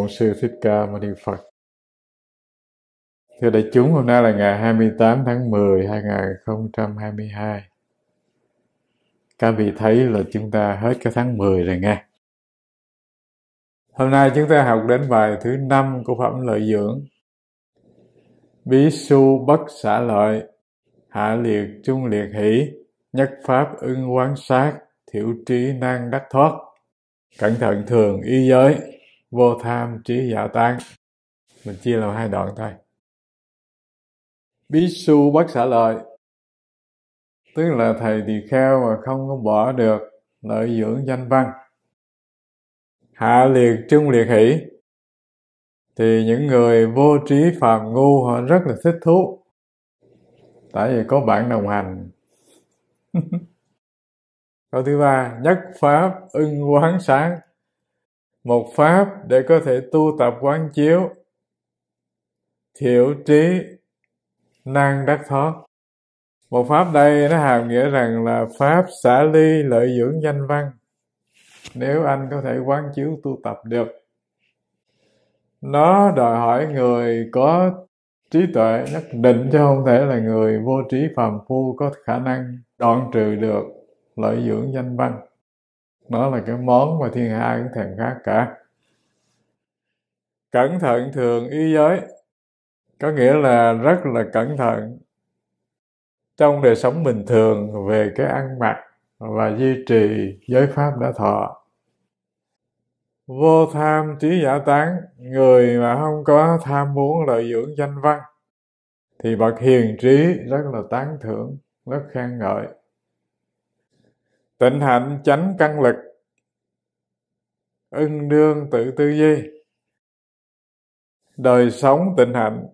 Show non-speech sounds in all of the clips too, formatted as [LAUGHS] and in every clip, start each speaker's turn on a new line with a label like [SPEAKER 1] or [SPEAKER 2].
[SPEAKER 1] Bổn Sư Thích Ca Mâu Ni Phật. Thưa đại chúng, hôm nay là ngày 28 tháng 10, 2022. Các vị thấy là chúng ta hết cái tháng 10 rồi nghe. Hôm nay chúng ta học đến bài thứ 5 của Phẩm Lợi Dưỡng. Bí su bất xả lợi, hạ liệt trung liệt hỷ, nhất pháp ưng quán sát, thiểu trí năng đắc thoát. Cẩn thận thường y giới vô tham trí giả tan mình chia làm hai đoạn thôi bí su bất xả lợi tức là thầy tỳ kheo mà không có bỏ được lợi dưỡng danh văn hạ liệt trung liệt hỷ thì những người vô trí phàm ngu họ rất là thích thú tại vì có bạn đồng hành [LAUGHS] câu thứ ba nhất pháp ưng quán sáng một pháp để có thể tu tập quán chiếu thiểu trí năng đắc thoát một pháp đây nó hàm nghĩa rằng là pháp xả ly lợi dưỡng danh văn nếu anh có thể quán chiếu tu tập được nó đòi hỏi người có trí tuệ nhất định chứ không thể là người vô trí phàm phu có khả năng đoạn trừ được lợi dưỡng danh văn nó là cái món mà thiên hạ cũng thèm khác cả cẩn thận thường ý giới có nghĩa là rất là cẩn thận trong đời sống bình thường về cái ăn mặc và duy trì giới pháp đã thọ vô tham trí giả tán người mà không có tham muốn lợi dưỡng danh văn thì bậc hiền trí rất là tán thưởng rất khen ngợi tịnh hạnh chánh căn lực ưng đương tự tư duy đời sống tịnh hạnh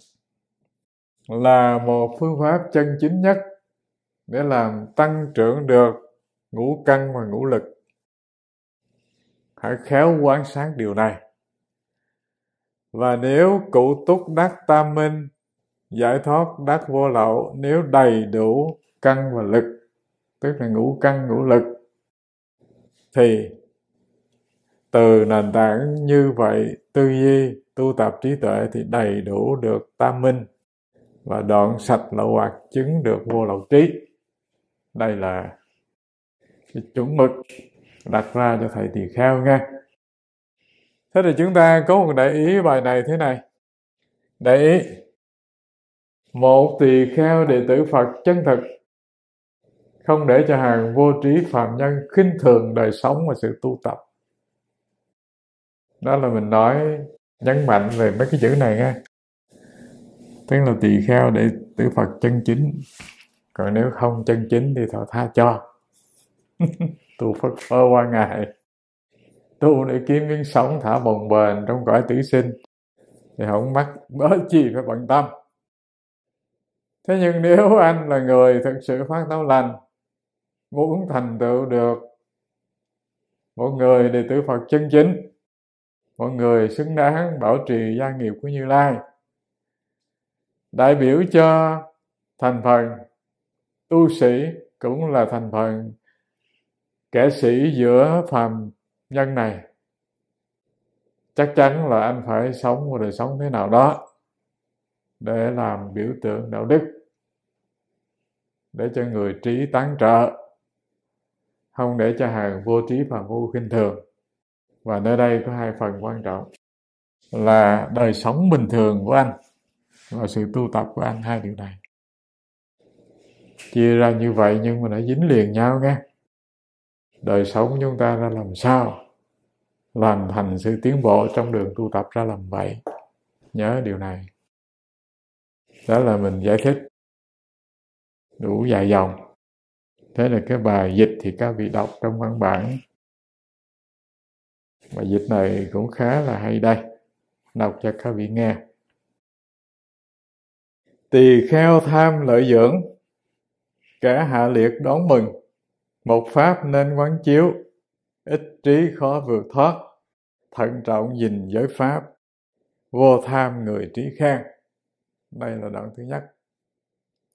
[SPEAKER 1] là một phương pháp chân chính nhất để làm tăng trưởng được ngũ căn và ngũ lực hãy khéo quan sát điều này và nếu cụ túc đắc tam minh giải thoát đắc vô lậu nếu đầy đủ căn và lực tức là ngũ căn ngũ lực thì từ nền tảng như vậy tư duy tu tập trí tuệ thì đầy đủ được tam minh và đoạn sạch lậu hoặc chứng được vô lậu trí đây là cái chuẩn mực đặt ra cho thầy tỳ kheo nghe thế thì chúng ta có một đại ý bài này thế này đại ý một tỳ kheo đệ tử phật chân thực không để cho hàng vô trí phạm nhân khinh thường đời sống và sự tu tập đó là mình nói nhấn mạnh về mấy cái chữ này nghe tức là tỳ kheo để tử phật chân chính còn nếu không chân chính thì thọ tha cho
[SPEAKER 2] [LAUGHS]
[SPEAKER 1] tu phật phơ qua ngày tu để kiếm miếng sống thả bồng bềnh trong cõi tử sinh thì không mắc bớt chi phải bận tâm thế nhưng nếu anh là người thực sự phát tâm lành muốn thành tựu được một người đệ tử phật chân chính một người xứng đáng bảo trì gia nghiệp của Như Lai. Đại biểu cho thành phần tu sĩ cũng là thành phần kẻ sĩ giữa phàm nhân này. Chắc chắn là anh phải sống một đời sống thế nào đó để làm biểu tượng đạo đức để cho người trí tán trợ không để cho hàng vô trí và ngu khinh thường và nơi đây có hai phần quan trọng là đời sống bình thường của anh và sự tu tập của anh hai điều này chia ra như vậy nhưng mà đã dính liền nhau nghe đời sống chúng ta ra làm sao làm thành sự tiến bộ trong đường tu tập ra làm vậy nhớ điều này đó là mình giải thích
[SPEAKER 2] đủ dài dòng thế là cái bài dịch thì các vị đọc trong văn bản mà dịch này cũng khá là hay đây
[SPEAKER 1] đọc cho các vị nghe tỳ kheo tham lợi dưỡng cả hạ liệt đón mừng một pháp nên quán chiếu ít trí khó vượt thoát thận trọng nhìn giới pháp vô tham người trí khen đây là đoạn thứ nhất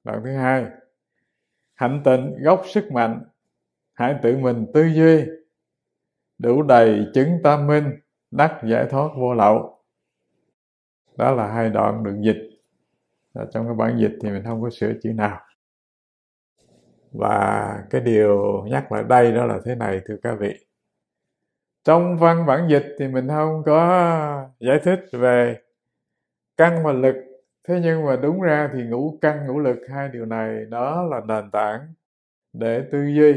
[SPEAKER 1] đoạn thứ hai hạnh tịnh gốc sức mạnh hãy tự mình tư duy đủ đầy chứng tam minh đắc giải thoát vô lậu đó là hai đoạn được dịch và trong cái bản dịch thì mình không có sửa chữ nào và cái điều nhắc lại đây đó là thế này thưa các vị trong văn bản dịch thì mình không có giải thích về căn và lực thế nhưng mà đúng ra thì ngũ căn ngũ lực hai điều này đó là nền tảng để tư duy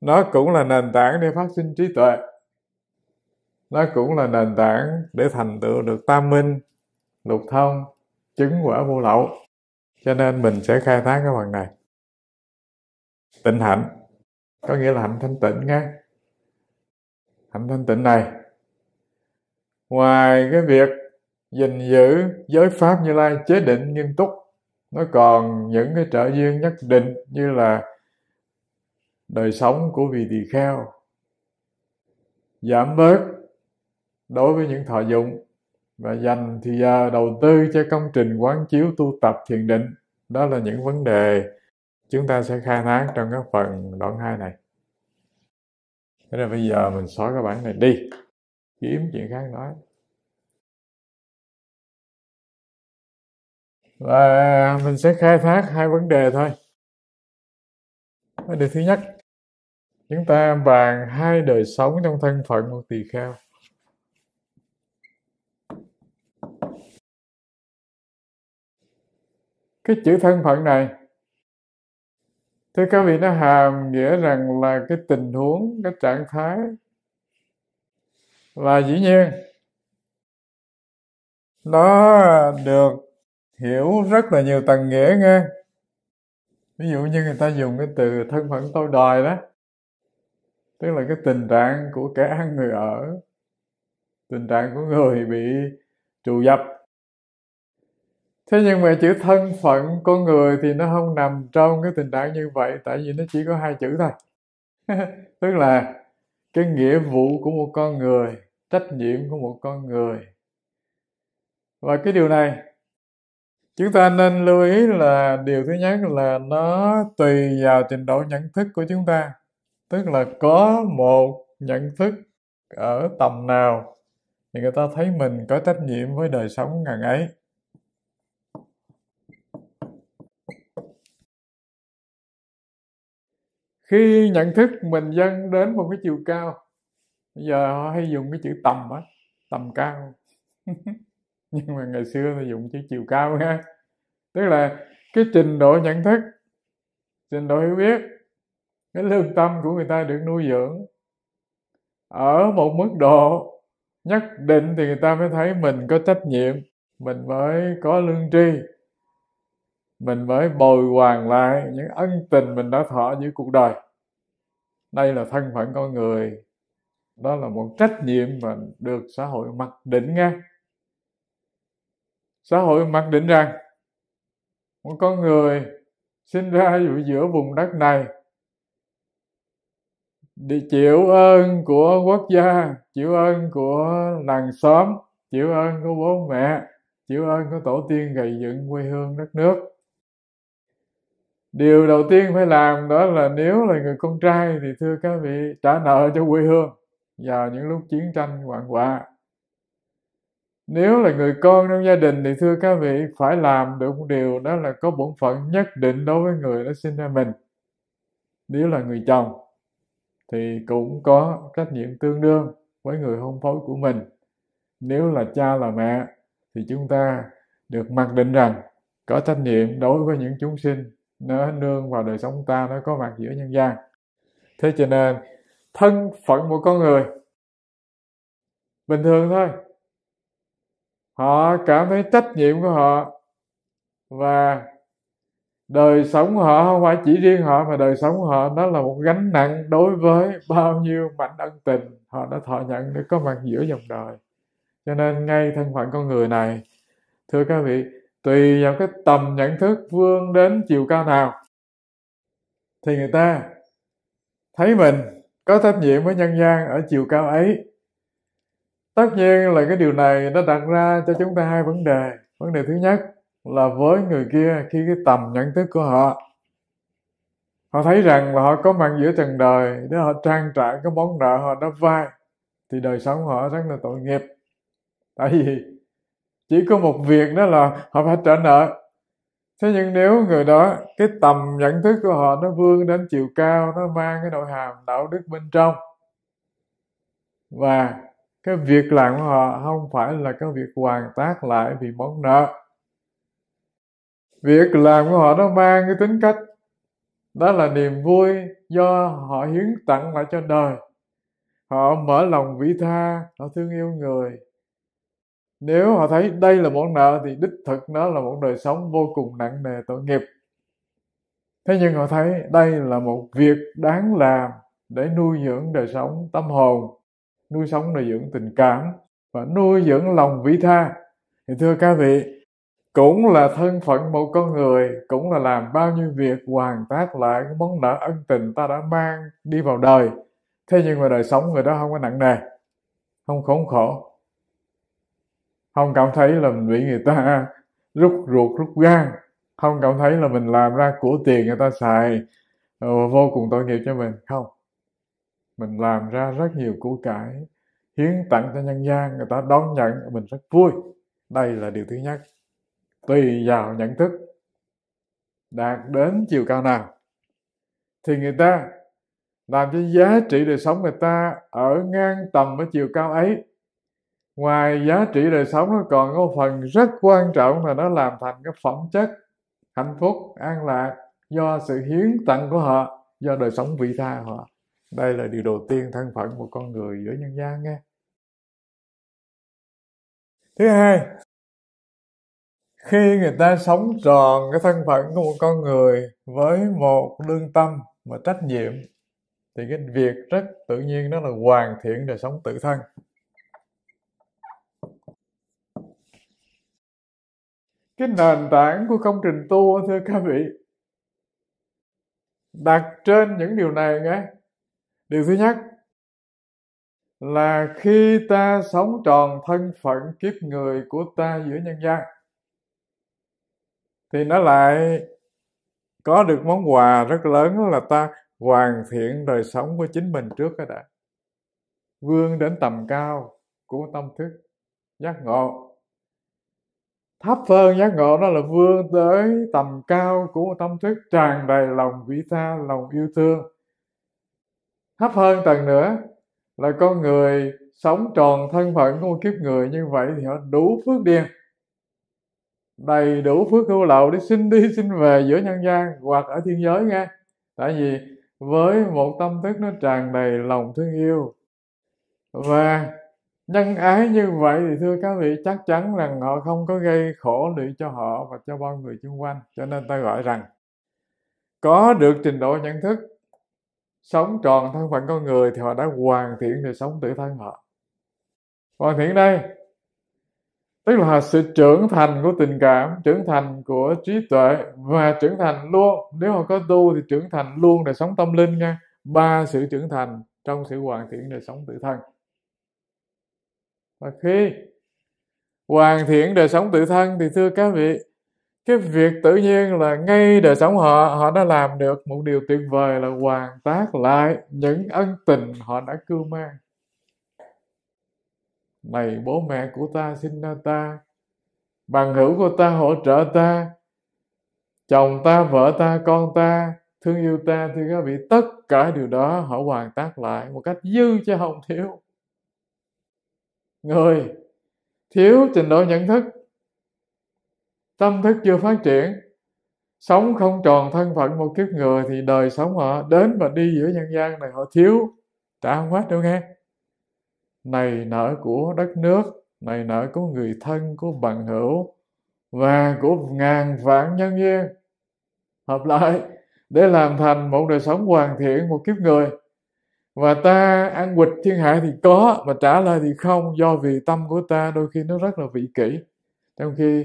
[SPEAKER 1] nó cũng là nền tảng để phát sinh trí tuệ nó cũng là nền tảng để thành tựu được tam minh lục thông chứng quả vô lậu cho nên mình sẽ khai thác cái phần này tịnh hạnh có nghĩa là hạnh thanh tịnh nghe hạnh thanh tịnh này ngoài cái việc gìn giữ giới pháp như lai chế định nghiêm túc nó còn những cái trợ duyên nhất định như là đời sống của vị tỳ kheo giảm bớt đối với những thọ dụng và dành thì giờ đầu tư cho công trình quán chiếu tu tập thiền định đó là những vấn đề chúng ta sẽ khai thác trong các phần đoạn 2 này thế là bây giờ mình xóa cái bản này đi kiếm chuyện khác nói
[SPEAKER 2] và
[SPEAKER 1] mình sẽ khai thác hai vấn đề thôi vấn đề thứ nhất chúng ta bàn hai đời sống trong thân phận của tỳ kheo cái chữ thân phận này thưa các vị nó hàm nghĩa rằng là cái tình huống cái trạng thái là dĩ nhiên nó được hiểu rất là nhiều tầng nghĩa nghe ví dụ như người ta dùng cái từ thân phận tôi đòi đó tức là cái tình trạng của kẻ ăn người ở tình trạng của người bị trù dập thế nhưng mà chữ thân phận con người thì nó không nằm trong cái tình trạng như vậy tại vì nó chỉ có hai chữ thôi [LAUGHS] tức là cái nghĩa vụ của một con người trách nhiệm của một con người và cái điều này chúng ta nên lưu ý là điều thứ nhất là nó tùy vào trình độ nhận thức của chúng ta tức là có một nhận thức ở tầm nào thì người ta thấy mình có trách nhiệm với đời sống ngàn ấy khi nhận thức mình dâng đến một cái chiều cao bây giờ họ hay dùng cái chữ tầm á tầm cao [LAUGHS] nhưng mà ngày xưa tôi dùng chữ chiều cao ha tức là cái trình độ nhận thức trình độ hiểu biết cái lương tâm của người ta được nuôi dưỡng ở một mức độ nhất định thì người ta mới thấy mình có trách nhiệm mình mới có lương tri mình mới bồi hoàn lại những ân tình mình đã thọ giữa cuộc đời đây là thân phận con người đó là một trách nhiệm mà được xã hội mặc định nghe xã hội mặc định rằng một con người sinh ra giữa vùng đất này để chịu ơn của quốc gia chịu ơn của làng xóm chịu ơn của bố mẹ chịu ơn của tổ tiên gầy dựng quê hương đất nước điều đầu tiên phải làm đó là nếu là người con trai thì thưa các vị trả nợ cho quê hương vào những lúc chiến tranh hoạn họa nếu là người con trong gia đình thì thưa các vị phải làm được một điều đó là có bổn phận nhất định đối với người đã sinh ra mình nếu là người chồng thì cũng có trách nhiệm tương đương với người hôn phối của mình nếu là cha là mẹ thì chúng ta được mặc định rằng có trách nhiệm đối với những chúng sinh nó nương vào đời sống ta nó có mặt giữa nhân gian thế cho nên thân phận của con người bình thường thôi họ cảm thấy trách nhiệm của họ và đời sống của họ không phải chỉ riêng họ mà đời sống của họ nó là một gánh nặng đối với bao nhiêu mảnh ân tình họ đã thọ nhận để có mặt giữa dòng đời cho nên ngay thân phận con người này thưa các vị tùy vào cái tầm nhận thức vươn đến chiều cao nào thì người ta thấy mình có trách nhiệm với nhân gian ở chiều cao ấy tất nhiên là cái điều này nó đặt ra cho chúng ta hai vấn đề vấn đề thứ nhất là với người kia khi cái tầm nhận thức của họ họ thấy rằng là họ có mặt giữa trần đời để họ trang trải cái món nợ họ đã vai thì đời sống họ rất là tội nghiệp tại vì chỉ có một việc đó là họ phải trả nợ thế nhưng nếu người đó cái tầm nhận thức của họ nó vươn đến chiều cao nó mang cái nội hàm đạo đức bên trong và cái việc làm của họ không phải là cái việc hoàn tác lại vì món nợ việc làm của họ nó mang cái tính cách đó là niềm vui do họ hiến tặng lại cho đời họ mở lòng vị tha họ thương yêu người nếu họ thấy đây là món nợ thì đích thực nó là một đời sống vô cùng nặng nề tội nghiệp thế nhưng họ thấy đây là một việc đáng làm để nuôi dưỡng đời sống tâm hồn nuôi sống nuôi dưỡng tình cảm và nuôi dưỡng lòng vị tha thì thưa các vị cũng là thân phận một con người cũng là làm bao nhiêu việc hoàn tác lại cái món nợ ân tình ta đã mang đi vào đời thế nhưng mà đời sống người đó không có nặng nề không khốn khổ không cảm thấy là mình bị người ta rút ruột rút gan không cảm thấy là mình làm ra của tiền người ta xài ờ, vô cùng tội nghiệp cho mình không mình làm ra rất nhiều của cải hiến tặng cho nhân gian người ta đón nhận mình rất vui đây là điều thứ nhất tùy vào nhận thức đạt đến chiều cao nào thì người ta làm cho giá trị đời sống người ta ở ngang tầm với chiều cao ấy ngoài giá trị đời sống nó còn có phần rất quan trọng là nó làm thành cái phẩm chất hạnh phúc an lạc do sự hiến tặng của họ do đời sống vị tha họ đây là điều đầu tiên thân phận của con người giữa nhân gian nghe thứ hai khi người ta sống tròn cái thân phận của một con người với một lương tâm và trách nhiệm thì cái việc rất tự nhiên đó là hoàn thiện đời sống tự thân cái nền tảng của công trình tu thưa các vị đặt trên những điều này nghe điều thứ nhất là khi ta sống tròn thân phận kiếp người của ta giữa nhân gian thì nó lại có được món quà rất lớn là ta hoàn thiện đời sống của chính mình trước cái đã vươn đến tầm cao của tâm thức giác ngộ thấp hơn giác ngộ đó là vươn tới tầm cao của tâm thức tràn đầy lòng vị tha lòng yêu thương thấp hơn tầng nữa là con người sống tròn thân phận của một kiếp người như vậy thì họ đủ phước điền đầy đủ phước hữu lậu để xin đi xin [LAUGHS] về giữa nhân gian hoặc ở thiên giới nghe tại vì với một tâm thức nó tràn đầy lòng thương yêu và nhân ái như vậy thì thưa các vị chắc chắn rằng họ không có gây khổ lụy cho họ và cho bao người xung quanh cho nên ta gọi rằng có được trình độ nhận thức sống tròn thân phận con người thì họ đã hoàn thiện đời sống tự thân họ hoàn thiện đây tức là sự trưởng thành của tình cảm trưởng thành của trí tuệ và trưởng thành luôn nếu họ có tu thì trưởng thành luôn đời sống tâm linh nha ba sự trưởng thành trong sự hoàn thiện đời sống tự thân và khi hoàn thiện đời sống tự thân thì thưa các vị cái việc tự nhiên là ngay đời sống họ họ đã làm được một điều tuyệt vời là hoàn tác lại những ân tình họ đã cưu mang này bố mẹ của ta sinh ra ta bằng hữu của ta hỗ trợ ta chồng ta vợ ta con ta thương yêu ta thì các vị tất cả điều đó họ hoàn tác lại một cách dư cho không thiếu người thiếu trình độ nhận thức tâm thức chưa phát triển sống không tròn thân phận một kiếp người thì đời sống họ đến và đi giữa nhân gian này họ thiếu trả không hết đâu nghe này nợ của đất nước này nợ của người thân của bằng hữu và của ngàn vạn nhân viên hợp lại để làm thành một đời sống hoàn thiện một kiếp người và ta ăn quỵt thiên hạ thì có mà trả lời thì không do vì tâm của ta đôi khi nó rất là vị kỷ trong khi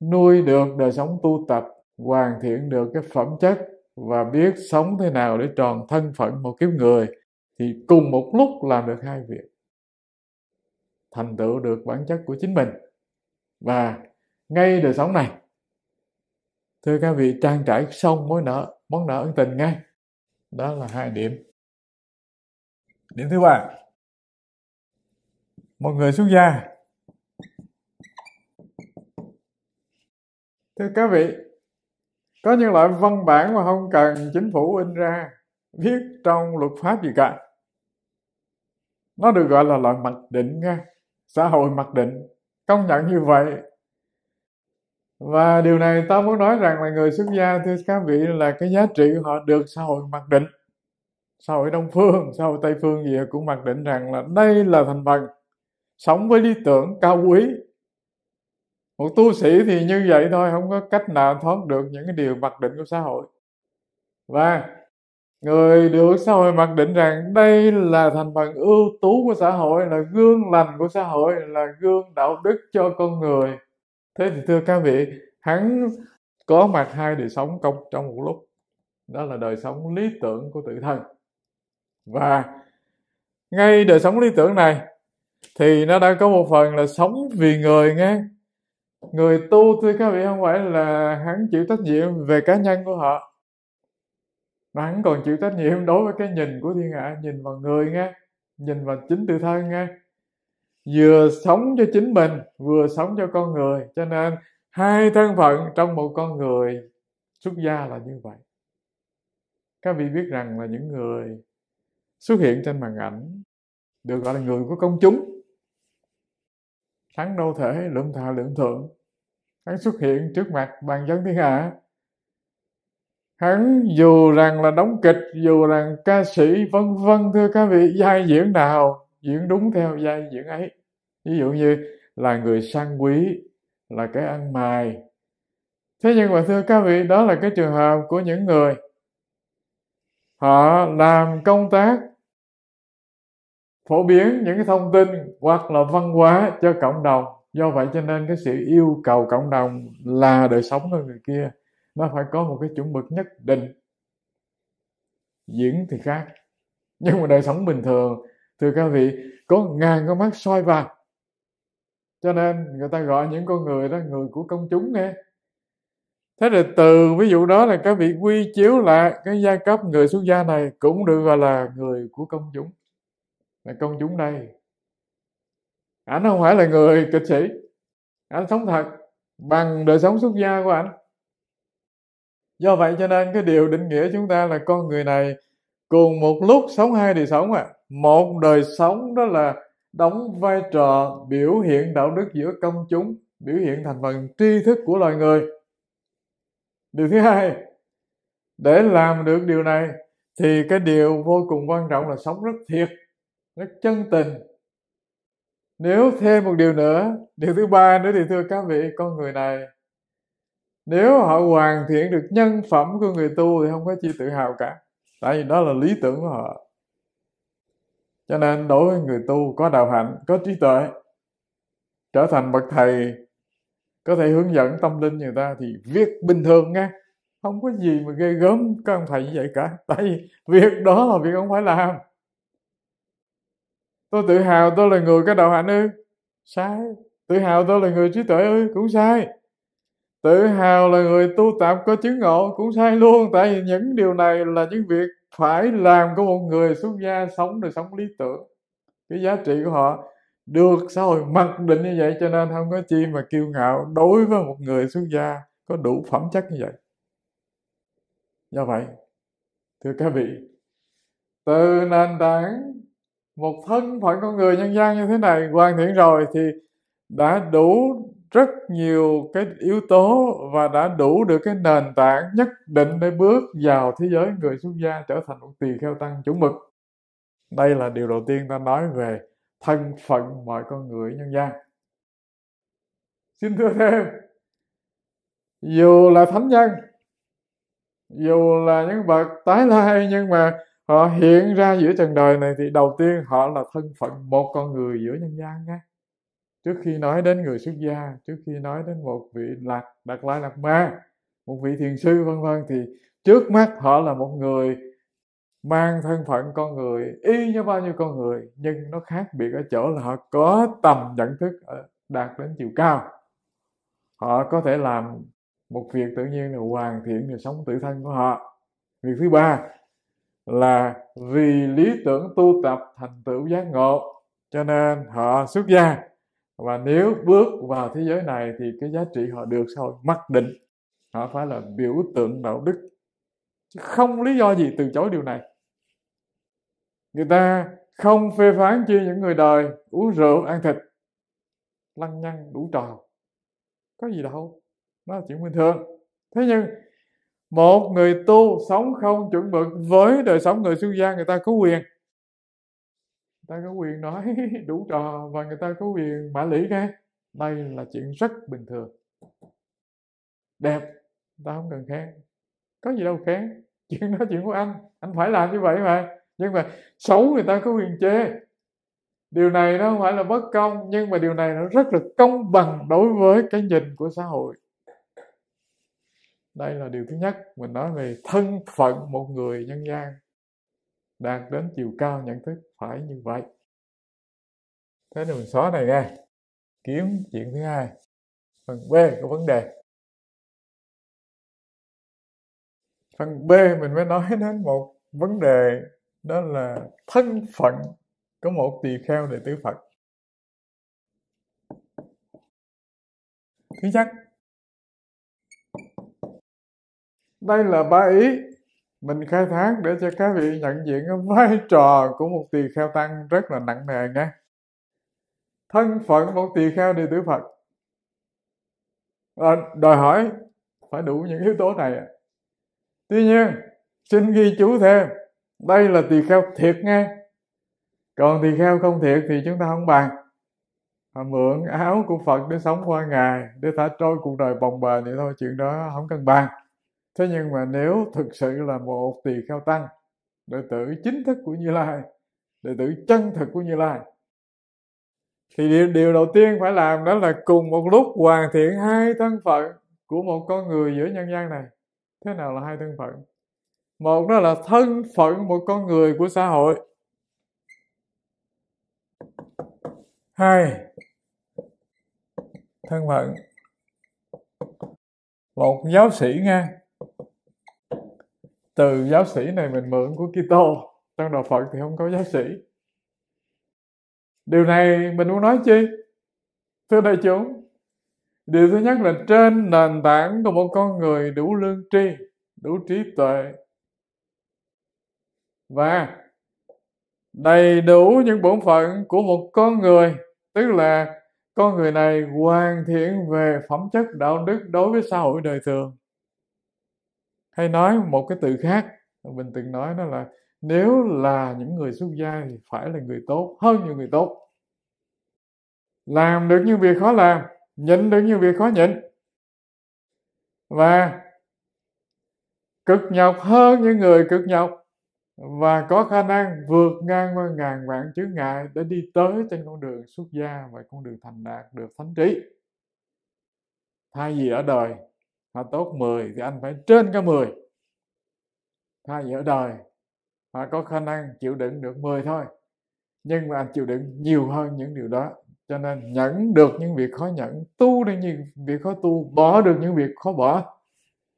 [SPEAKER 1] nuôi được đời sống tu tập hoàn thiện được cái phẩm chất và biết sống thế nào để tròn thân phận một kiếp người thì cùng một lúc làm được hai việc thành tựu được bản chất của chính mình và ngay đời sống này thưa các vị trang trải xong mối nợ món nợ ân tình ngay đó là hai điểm điểm thứ ba một người xuất gia thưa các vị có những loại văn bản mà không cần chính phủ in ra viết trong luật pháp gì cả nó được gọi là loại mặc định nha xã hội mặc định công nhận như vậy và điều này ta muốn nói rằng là người xuất gia thưa các vị là cái giá trị họ được xã hội mặc định xã hội đông phương xã hội tây phương gì cũng mặc định rằng là đây là thành phần sống với lý tưởng cao quý một tu sĩ thì như vậy thôi không có cách nào thoát được những cái điều mặc định của xã hội và người được xã hội mặc định rằng đây là thành phần ưu tú của xã hội là gương lành của xã hội là gương đạo đức cho con người thế thì thưa các vị hắn có mặt hai đời sống công trong một lúc đó là đời sống lý tưởng của tự thân và ngay đời sống lý tưởng này thì nó đã có một phần là sống vì người nghe người tu thưa các vị không phải là hắn chịu trách nhiệm về cá nhân của họ mà hắn còn chịu trách nhiệm đối với cái nhìn của thiên hạ nhìn vào người nghe nhìn vào chính tự thân nghe vừa sống cho chính mình vừa sống cho con người cho nên hai thân phận trong một con người xuất gia là như vậy các vị biết rằng là những người xuất hiện trên màn ảnh được gọi là người của công chúng hắn đâu thể lượng thà lượng thượng hắn xuất hiện trước mặt bàn dân thiên hạ hắn dù rằng là đóng kịch dù rằng ca sĩ vân vân thưa các vị giai diễn nào diễn đúng theo giai diễn ấy ví dụ như là người sang quý là cái ăn mài thế nhưng mà thưa các vị đó là cái trường hợp của những người họ làm công tác phổ biến những cái thông tin hoặc là văn hóa cho cộng đồng do vậy cho nên cái sự yêu cầu cộng đồng là đời sống của người kia nó phải có một cái chuẩn mực nhất định diễn thì khác nhưng mà đời sống bình thường thưa các vị có ngàn con mắt soi vào cho nên người ta gọi những con người đó người của công chúng nghe thế là từ ví dụ đó là các vị quy chiếu lại cái giai cấp người xuất gia này cũng được gọi là người của công chúng là công chúng đây ảnh không phải là người kịch sĩ ảnh sống thật bằng đời sống xuất gia của ảnh do vậy cho nên cái điều định nghĩa chúng ta là con người này cùng một lúc sống hai đời sống à một đời sống đó là đóng vai trò biểu hiện đạo đức giữa công chúng biểu hiện thành phần tri thức của loài người điều thứ hai để làm được điều này thì cái điều vô cùng quan trọng là sống rất thiệt rất chân tình nếu thêm một điều nữa điều thứ ba nữa thì thưa các vị con người này nếu họ hoàn thiện được nhân phẩm của người tu thì không có chi tự hào cả tại vì đó là lý tưởng của họ cho nên đối với người tu có đạo hạnh có trí tuệ trở thành bậc thầy có thể hướng dẫn tâm linh người ta thì việc bình thường nghe không có gì mà ghê gớm các ông thầy như vậy cả tại vì việc đó là việc ông phải làm tôi tự hào tôi là người có đạo hạnh ư sai tự hào tôi là người trí tuệ ư cũng sai tự hào là người tu tập có chứng ngộ cũng sai luôn tại vì những điều này là những việc phải làm của một người xuất gia sống đời sống lý tưởng cái giá trị của họ được xã hội mặc định như vậy cho nên không có chi mà kiêu ngạo đối với một người xuất gia có đủ phẩm chất như vậy do vậy thưa các vị từ nền tảng một thân phận con người nhân gian như thế này hoàn thiện rồi thì đã đủ rất nhiều cái yếu tố và đã đủ được cái nền tảng nhất định để bước vào thế giới người xuất gia trở thành một tỳ kheo tăng chủ mực đây là điều đầu tiên ta nói về thân phận mọi con người nhân gian xin thưa thêm dù là thánh nhân dù là những bậc tái lai nhưng mà họ hiện ra giữa trần đời này thì đầu tiên họ là thân phận một con người giữa nhân gian nhé trước khi nói đến người xuất gia trước khi nói đến một vị lạc đạt lai lạc ma một vị thiền sư vân vân thì trước mắt họ là một người mang thân phận con người y như bao nhiêu con người nhưng nó khác biệt ở chỗ là họ có tầm nhận thức đạt đến chiều cao họ có thể làm một việc tự nhiên là hoàn thiện được sống tự thân của họ việc thứ ba là vì lý tưởng tu tập thành tựu giác ngộ cho nên họ xuất gia và nếu bước vào thế giới này thì cái giá trị họ được sau mắc định họ phải là biểu tượng đạo đức chứ không lý do gì từ chối điều này người ta không phê phán chi những người đời uống rượu ăn thịt lăng nhăng đủ trò có gì đâu nó chuyện bình thường thế nhưng một người tu sống không chuẩn mực với đời sống người xuất gia người ta có quyền người ta có quyền nói [LAUGHS] đủ trò và người ta có quyền mã lý cái đây là chuyện rất bình thường đẹp người ta không cần khen có gì đâu khen chuyện đó chuyện của anh anh phải làm như vậy mà nhưng mà xấu người ta có quyền chê điều này nó không phải là bất công nhưng mà điều này nó rất là công bằng đối với cái nhìn của xã hội đây là điều thứ nhất mình nói về thân phận một người nhân gian đạt đến chiều cao nhận thức phải như vậy thế thì mình xóa này ra kiếm
[SPEAKER 2] chuyện thứ hai phần b của vấn đề
[SPEAKER 1] phần b mình mới nói đến một vấn đề đó là thân phận có một tỳ kheo đệ tử phật thứ nhất đây là ba ý mình khai thác để cho các vị nhận diện cái vai trò của một tỳ kheo tăng rất là nặng nề nha thân phận một tỳ kheo đệ tử phật à, đòi hỏi phải đủ những yếu tố này tuy nhiên xin ghi chú thêm đây là tỳ kheo thiệt nghe còn tỳ kheo không thiệt thì chúng ta không bàn mà mượn áo của phật để sống qua ngày để thả trôi cuộc đời bồng bềnh vậy thôi chuyện đó không cần bàn thế nhưng mà nếu thực sự là một tỳ kheo tăng đệ tử chính thức của như lai đệ tử chân thực của như lai thì điều, điều đầu tiên phải làm đó là cùng một lúc hoàn thiện hai thân phận của một con người giữa nhân gian này thế nào là hai thân phận một đó là thân phận một con người của xã hội hai thân phận một giáo sĩ nga từ giáo sĩ này mình mượn của Kitô trong đạo Phật thì không có giáo sĩ điều này mình muốn nói chi thưa đại chúng điều thứ nhất là trên nền tảng của một con người đủ lương tri đủ trí tuệ và đầy đủ những bổn phận của một con người tức là con người này hoàn thiện về phẩm chất đạo đức đối với xã hội đời thường hay nói một cái từ khác mình từng nói đó là nếu là những người xuất gia thì phải là người tốt hơn những người tốt làm được những việc khó làm nhịn được những việc khó nhịn và cực nhọc hơn những người cực nhọc và có khả năng vượt ngang qua ngàn vạn chướng ngại để đi tới trên con đường xuất gia và con đường thành đạt được thánh trí thay vì ở đời mà tốt 10 thì anh phải trên cái 10 thay vì ở đời mà có khả năng chịu đựng được 10 thôi nhưng mà anh chịu đựng nhiều hơn những điều đó cho nên nhẫn được những việc khó nhẫn tu được những việc khó tu bỏ được những việc khó bỏ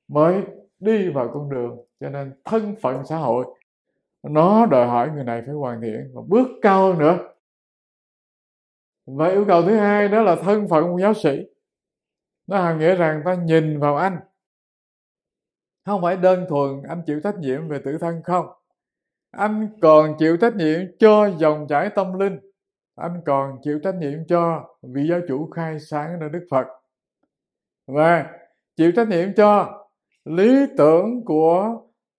[SPEAKER 1] mới đi vào con đường cho nên thân phận xã hội nó đòi hỏi người này phải hoàn thiện và bước cao hơn nữa và yêu cầu thứ hai đó là thân phận một giáo sĩ nó nghĩa rằng ta nhìn vào anh không phải đơn thuần anh chịu trách nhiệm về tự thân không anh còn chịu trách nhiệm cho dòng chảy tâm linh anh còn chịu trách nhiệm cho vị giáo chủ khai sáng nơi đức phật và chịu trách nhiệm cho lý tưởng của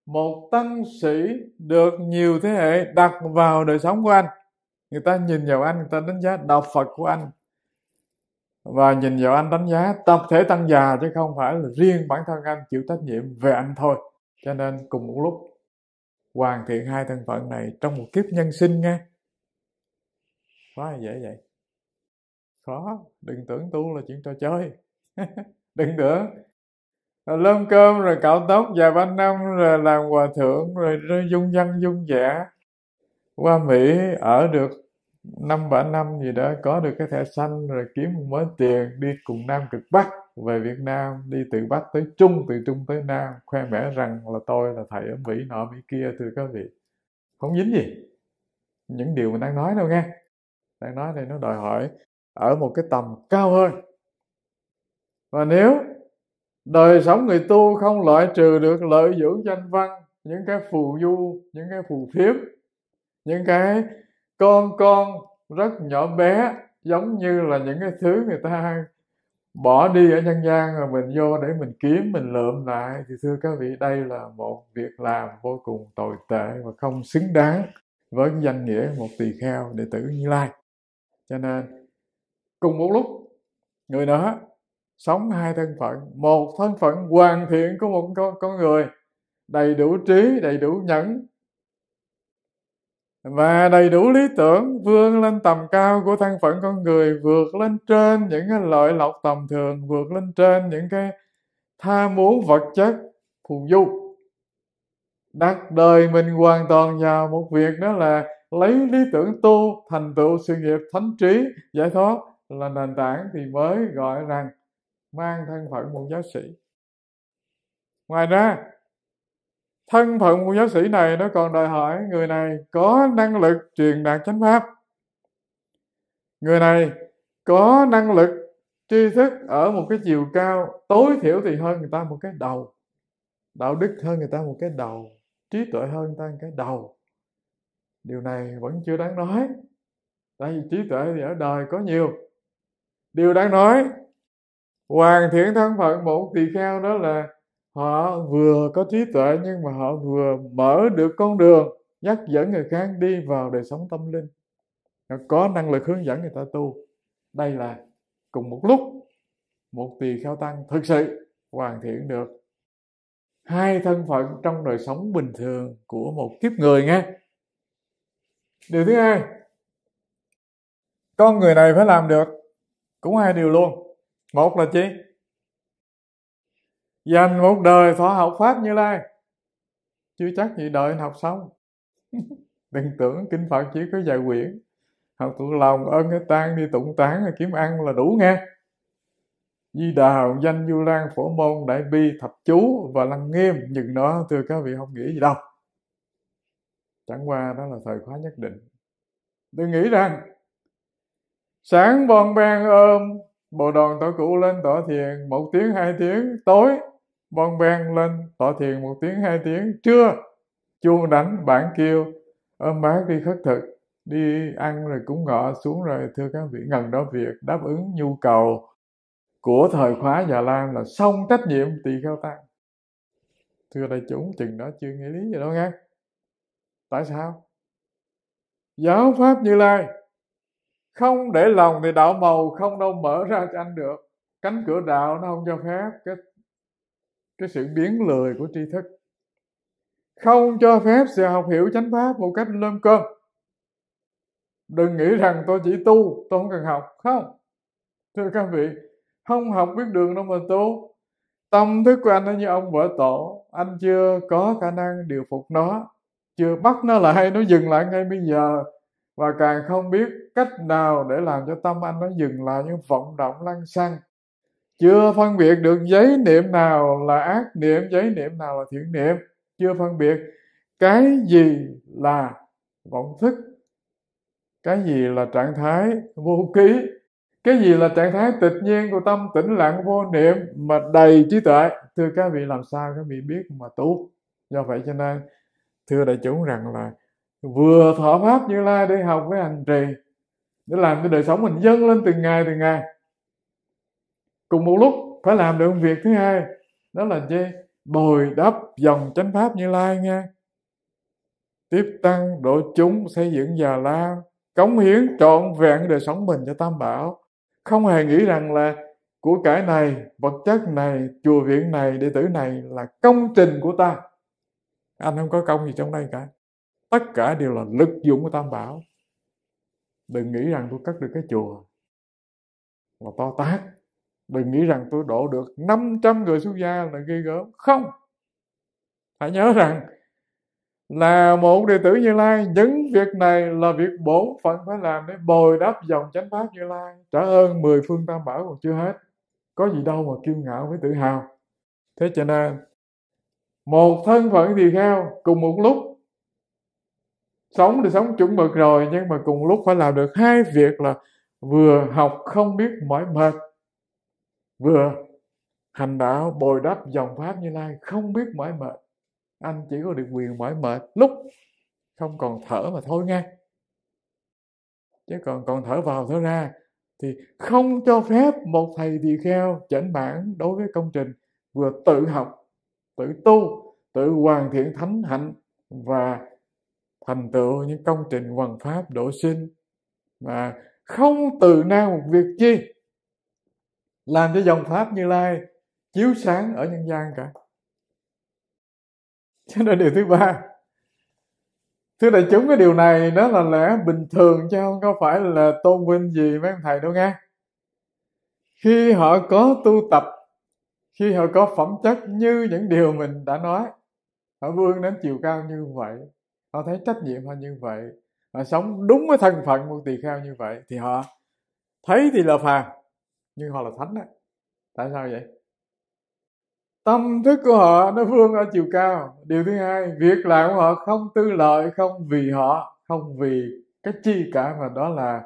[SPEAKER 1] một tăng sĩ được nhiều thế hệ đặt vào đời sống của anh người ta nhìn vào anh người ta đánh giá đạo phật của anh và nhìn vào anh đánh giá tập thể tăng già chứ không phải là riêng bản thân anh chịu trách nhiệm về anh thôi cho nên cùng một lúc hoàn thiện hai thân phận này trong một kiếp nhân sinh nghe khó dễ vậy khó đừng tưởng tu là chuyện trò chơi [LAUGHS] đừng tưởng lơm cơm rồi cạo tóc vài ba năm rồi làm hòa thượng rồi, rồi dung văn dung vẻ qua mỹ ở được năm bả năm gì đó có được cái thẻ xanh rồi kiếm một mớ tiền đi cùng nam cực bắc về việt nam đi từ bắc tới trung từ trung tới nam khoe mẽ rằng là tôi là thầy ở mỹ nọ mỹ kia thưa các vị không dính gì những điều mình đang nói đâu nghe đang nói thì nó đòi hỏi ở một cái tầm cao hơn và nếu đời sống người tu không loại trừ được lợi dưỡng danh văn những cái phù du những cái phù phiếm những cái con con rất nhỏ bé giống như là những cái thứ người ta bỏ đi ở nhân gian rồi mình vô để mình kiếm mình lượm lại thì thưa các vị đây là một việc làm vô cùng tồi tệ và không xứng đáng với danh nghĩa một tỳ kheo đệ tử như lai cho nên cùng một lúc người đó sống hai thân phận một thân phận hoàn thiện của một con, con người đầy đủ trí đầy đủ nhẫn và đầy đủ lý tưởng vươn lên tầm cao của thân phận con người vượt lên trên những cái lợi lộc tầm thường vượt lên trên những cái tham muốn vật chất phù du đặt đời mình hoàn toàn vào một việc đó là lấy lý tưởng tu thành tựu sự nghiệp thánh trí giải thoát là nền tảng thì mới gọi rằng mang thân phận một giáo sĩ ngoài ra thân phận của giáo sĩ này nó còn đòi hỏi người này có năng lực truyền đạt chánh pháp người này có năng lực tri thức ở một cái chiều cao tối thiểu thì hơn người ta một cái đầu đạo đức hơn người ta một cái đầu trí tuệ hơn người ta một cái đầu điều này vẫn chưa đáng nói tại vì trí tuệ thì ở đời có nhiều điều đáng nói hoàn thiện thân phận một tỳ kheo đó là họ vừa có trí tuệ nhưng mà họ vừa mở được con đường dắt dẫn người khác đi vào đời sống tâm linh có năng lực hướng dẫn người ta tu đây là cùng một lúc một tỳ kheo tăng thực sự hoàn thiện được hai thân phận trong đời sống bình thường của một kiếp người nghe điều thứ hai con người này phải làm được cũng hai điều luôn một là chi dành một đời thọ học pháp như lai chưa chắc gì đợi học xong [LAUGHS] đừng tưởng kinh phật chỉ có vài quyển học tụ lòng ơn cái tan đi tụng tán rồi kiếm ăn là đủ nghe di đào danh du lan phổ môn đại bi thập chú và lăng nghiêm nhưng đó thưa các vị không nghĩ gì đâu chẳng qua đó là thời khóa nhất định đừng nghĩ rằng sáng bon ben ôm bộ đoàn tổ cũ lên tọa thiền một tiếng hai tiếng tối bon ben lên tọa thiền một tiếng hai tiếng trưa chuông đánh bản kêu ôm bác đi khất thực đi ăn rồi cũng ngọ xuống rồi thưa các vị ngần đó việc đáp ứng nhu cầu của thời khóa già lan là xong trách nhiệm tỳ kheo tăng thưa đại chúng chừng đó chưa nghĩ lý gì đâu nghe tại sao giáo pháp như lai không để lòng thì đạo màu không đâu mở ra cho anh được cánh cửa đạo nó không cho phép cái cái sự biến lười của tri thức không cho phép sự học hiểu chánh pháp một cách lơm cơm đừng nghĩ rằng tôi chỉ tu tôi không cần học không thưa các vị không học biết đường đâu mà tu tâm thức của anh nó như ông vợ tổ anh chưa có khả năng điều phục nó chưa bắt nó lại nó dừng lại ngay bây giờ và càng không biết cách nào để làm cho tâm anh nó dừng lại những vọng động lăng xăng chưa phân biệt được giấy niệm nào là ác niệm giấy niệm nào là thiện niệm chưa phân biệt cái gì là vọng thức cái gì là trạng thái vô ký cái gì là trạng thái tịch nhiên của tâm tĩnh lặng vô niệm mà đầy trí tuệ thưa các vị làm sao các vị biết mà tu do vậy cho nên thưa đại chúng rằng là vừa thọ pháp như lai để học với hành trì để làm cho đời sống mình dâng lên từng ngày từng ngày cùng một lúc phải làm được việc thứ hai đó là gì bồi đắp dòng chánh pháp như lai nha tiếp tăng độ chúng xây dựng già la cống hiến trọn vẹn đời sống mình cho tam bảo không hề nghĩ rằng là của cải này vật chất này chùa viện này đệ tử này là công trình của ta anh không có công gì trong đây cả tất cả đều là lực dụng của tam bảo đừng nghĩ rằng tôi cất được cái chùa là to tát đừng nghĩ rằng tôi độ được 500 người xuất gia là ghi gớm không hãy nhớ rằng là một đệ tử như lai những việc này là việc bổn phận phải làm để bồi đắp dòng chánh pháp như lai trả ơn mười phương tam bảo còn chưa hết có gì đâu mà kiêu ngạo với tự hào thế cho nên một thân phận thì kheo cùng một lúc sống thì sống chuẩn mực rồi nhưng mà cùng lúc phải làm được hai việc là vừa học không biết mỏi mệt vừa hành đạo bồi đắp dòng pháp như lai không biết mỏi mệt anh chỉ có được quyền mỏi mệt lúc không còn thở mà thôi nghe chứ còn còn thở vào thở ra thì không cho phép một thầy tỳ kheo chẩn bản đối với công trình vừa tự học tự tu tự hoàn thiện thánh hạnh và thành tựu những công trình hoàn pháp độ sinh mà không từ nan một việc chi làm cho dòng pháp như lai chiếu sáng ở nhân gian cả cho nên điều thứ ba thưa đại chúng cái điều này nó là lẽ bình thường chứ không có phải là tôn vinh gì mấy ông thầy đâu nghe khi họ có tu tập khi họ có phẩm chất như những điều mình đã nói họ vươn đến chiều cao như vậy họ thấy trách nhiệm họ như vậy họ sống đúng với thân phận của tỳ kheo như vậy thì họ thấy thì là phàm nhưng họ là thánh đó. tại sao vậy tâm thức của họ nó vươn ở chiều cao điều thứ hai việc làm của họ không tư lợi không vì họ không vì cái chi cả mà đó là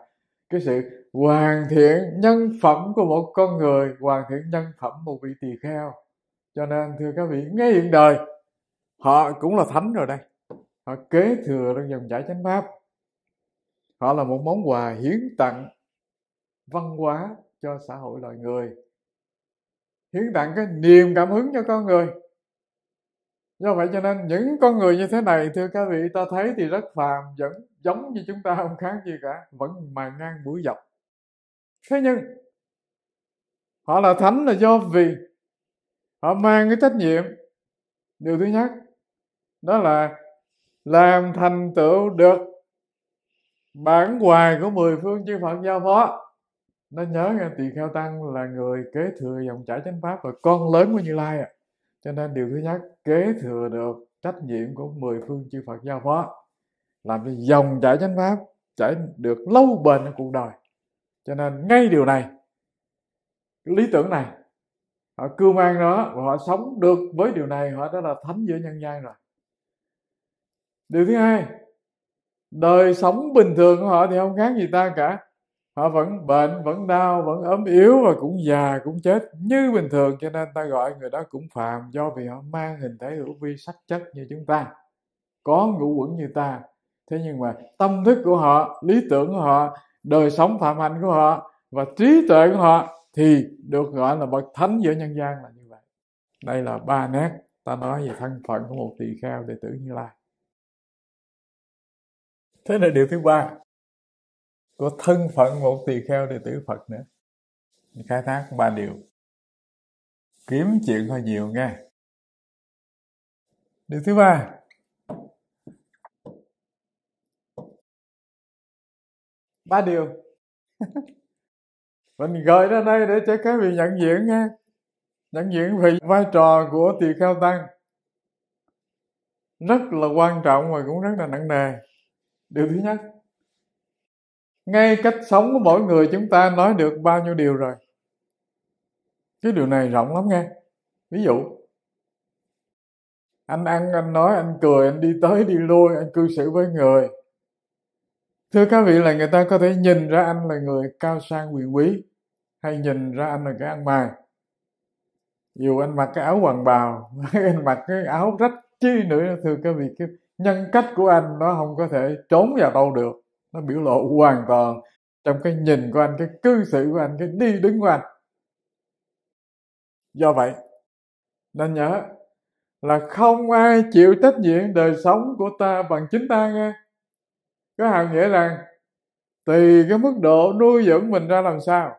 [SPEAKER 1] cái sự hoàn thiện nhân phẩm của một con người hoàn thiện nhân phẩm một vị tỳ kheo cho nên thưa các vị ngay hiện đời họ cũng là thánh rồi đây họ kế thừa trong dòng chảy chánh pháp họ là một món quà hiến tặng văn hóa cho xã hội loài người hiến tặng cái niềm cảm hứng cho con người do vậy cho nên những con người như thế này thưa các vị ta thấy thì rất phàm vẫn giống như chúng ta không khác gì cả vẫn mài ngang mũi dọc thế nhưng họ là thánh là do vì họ mang cái trách nhiệm điều thứ nhất đó là làm thành tựu được bản hoài của mười phương chư Phật giao phó nó nhớ nghe tỳ kheo tăng là người kế thừa dòng chảy chánh pháp và con lớn của như lai à. cho nên điều thứ nhất kế thừa được trách nhiệm của mười phương chư Phật giao phó làm cho dòng chảy chánh pháp chảy được lâu bền trong cuộc đời cho nên ngay điều này lý tưởng này họ cưu mang nó và họ sống được với điều này họ đó là thánh giữa nhân gian rồi điều thứ hai đời sống bình thường của họ thì không khác gì ta cả họ vẫn bệnh vẫn đau vẫn ốm yếu và cũng già cũng chết như bình thường cho nên ta gọi người đó cũng phàm do vì họ mang hình thể hữu vi sắc chất như chúng ta có ngũ quẩn như ta thế nhưng mà tâm thức của họ lý tưởng của họ đời sống phạm hạnh của họ và trí tuệ của họ thì được gọi là bậc thánh giữa nhân gian là như vậy đây là ba nét ta nói về thân phận của một tỳ kheo đệ tử như lai thế là điều thứ
[SPEAKER 2] ba của thân phận một tỳ kheo đệ tử phật nữa khai thác ba điều kiếm chuyện hơi nhiều nghe điều thứ ba
[SPEAKER 1] ba điều [LAUGHS] mình gợi ra đây để cho các vị nhận diện nghe nhận diện về vai trò của tỳ kheo tăng rất là quan trọng và cũng rất là nặng nề điều thứ nhất ngay cách sống của mỗi người chúng ta nói được bao nhiêu điều rồi cái điều này rộng lắm nghe ví dụ anh ăn anh nói anh cười anh đi tới đi lui anh cư xử với người thưa các vị là người ta có thể nhìn ra anh là người cao sang quyền quý hay nhìn ra anh là cái ăn mày dù anh mặc cái áo hoàng bào [LAUGHS] anh mặc cái áo rách chi nữa thưa các vị cái nhân cách của anh nó không có thể trốn vào đâu được nó biểu lộ hoàn toàn trong cái nhìn của anh cái cư xử của anh cái đi đứng của anh do vậy nên nhớ là không ai chịu trách nhiệm đời sống của ta bằng chính ta nghe có hàm nghĩa là tùy cái mức độ nuôi dưỡng mình ra làm sao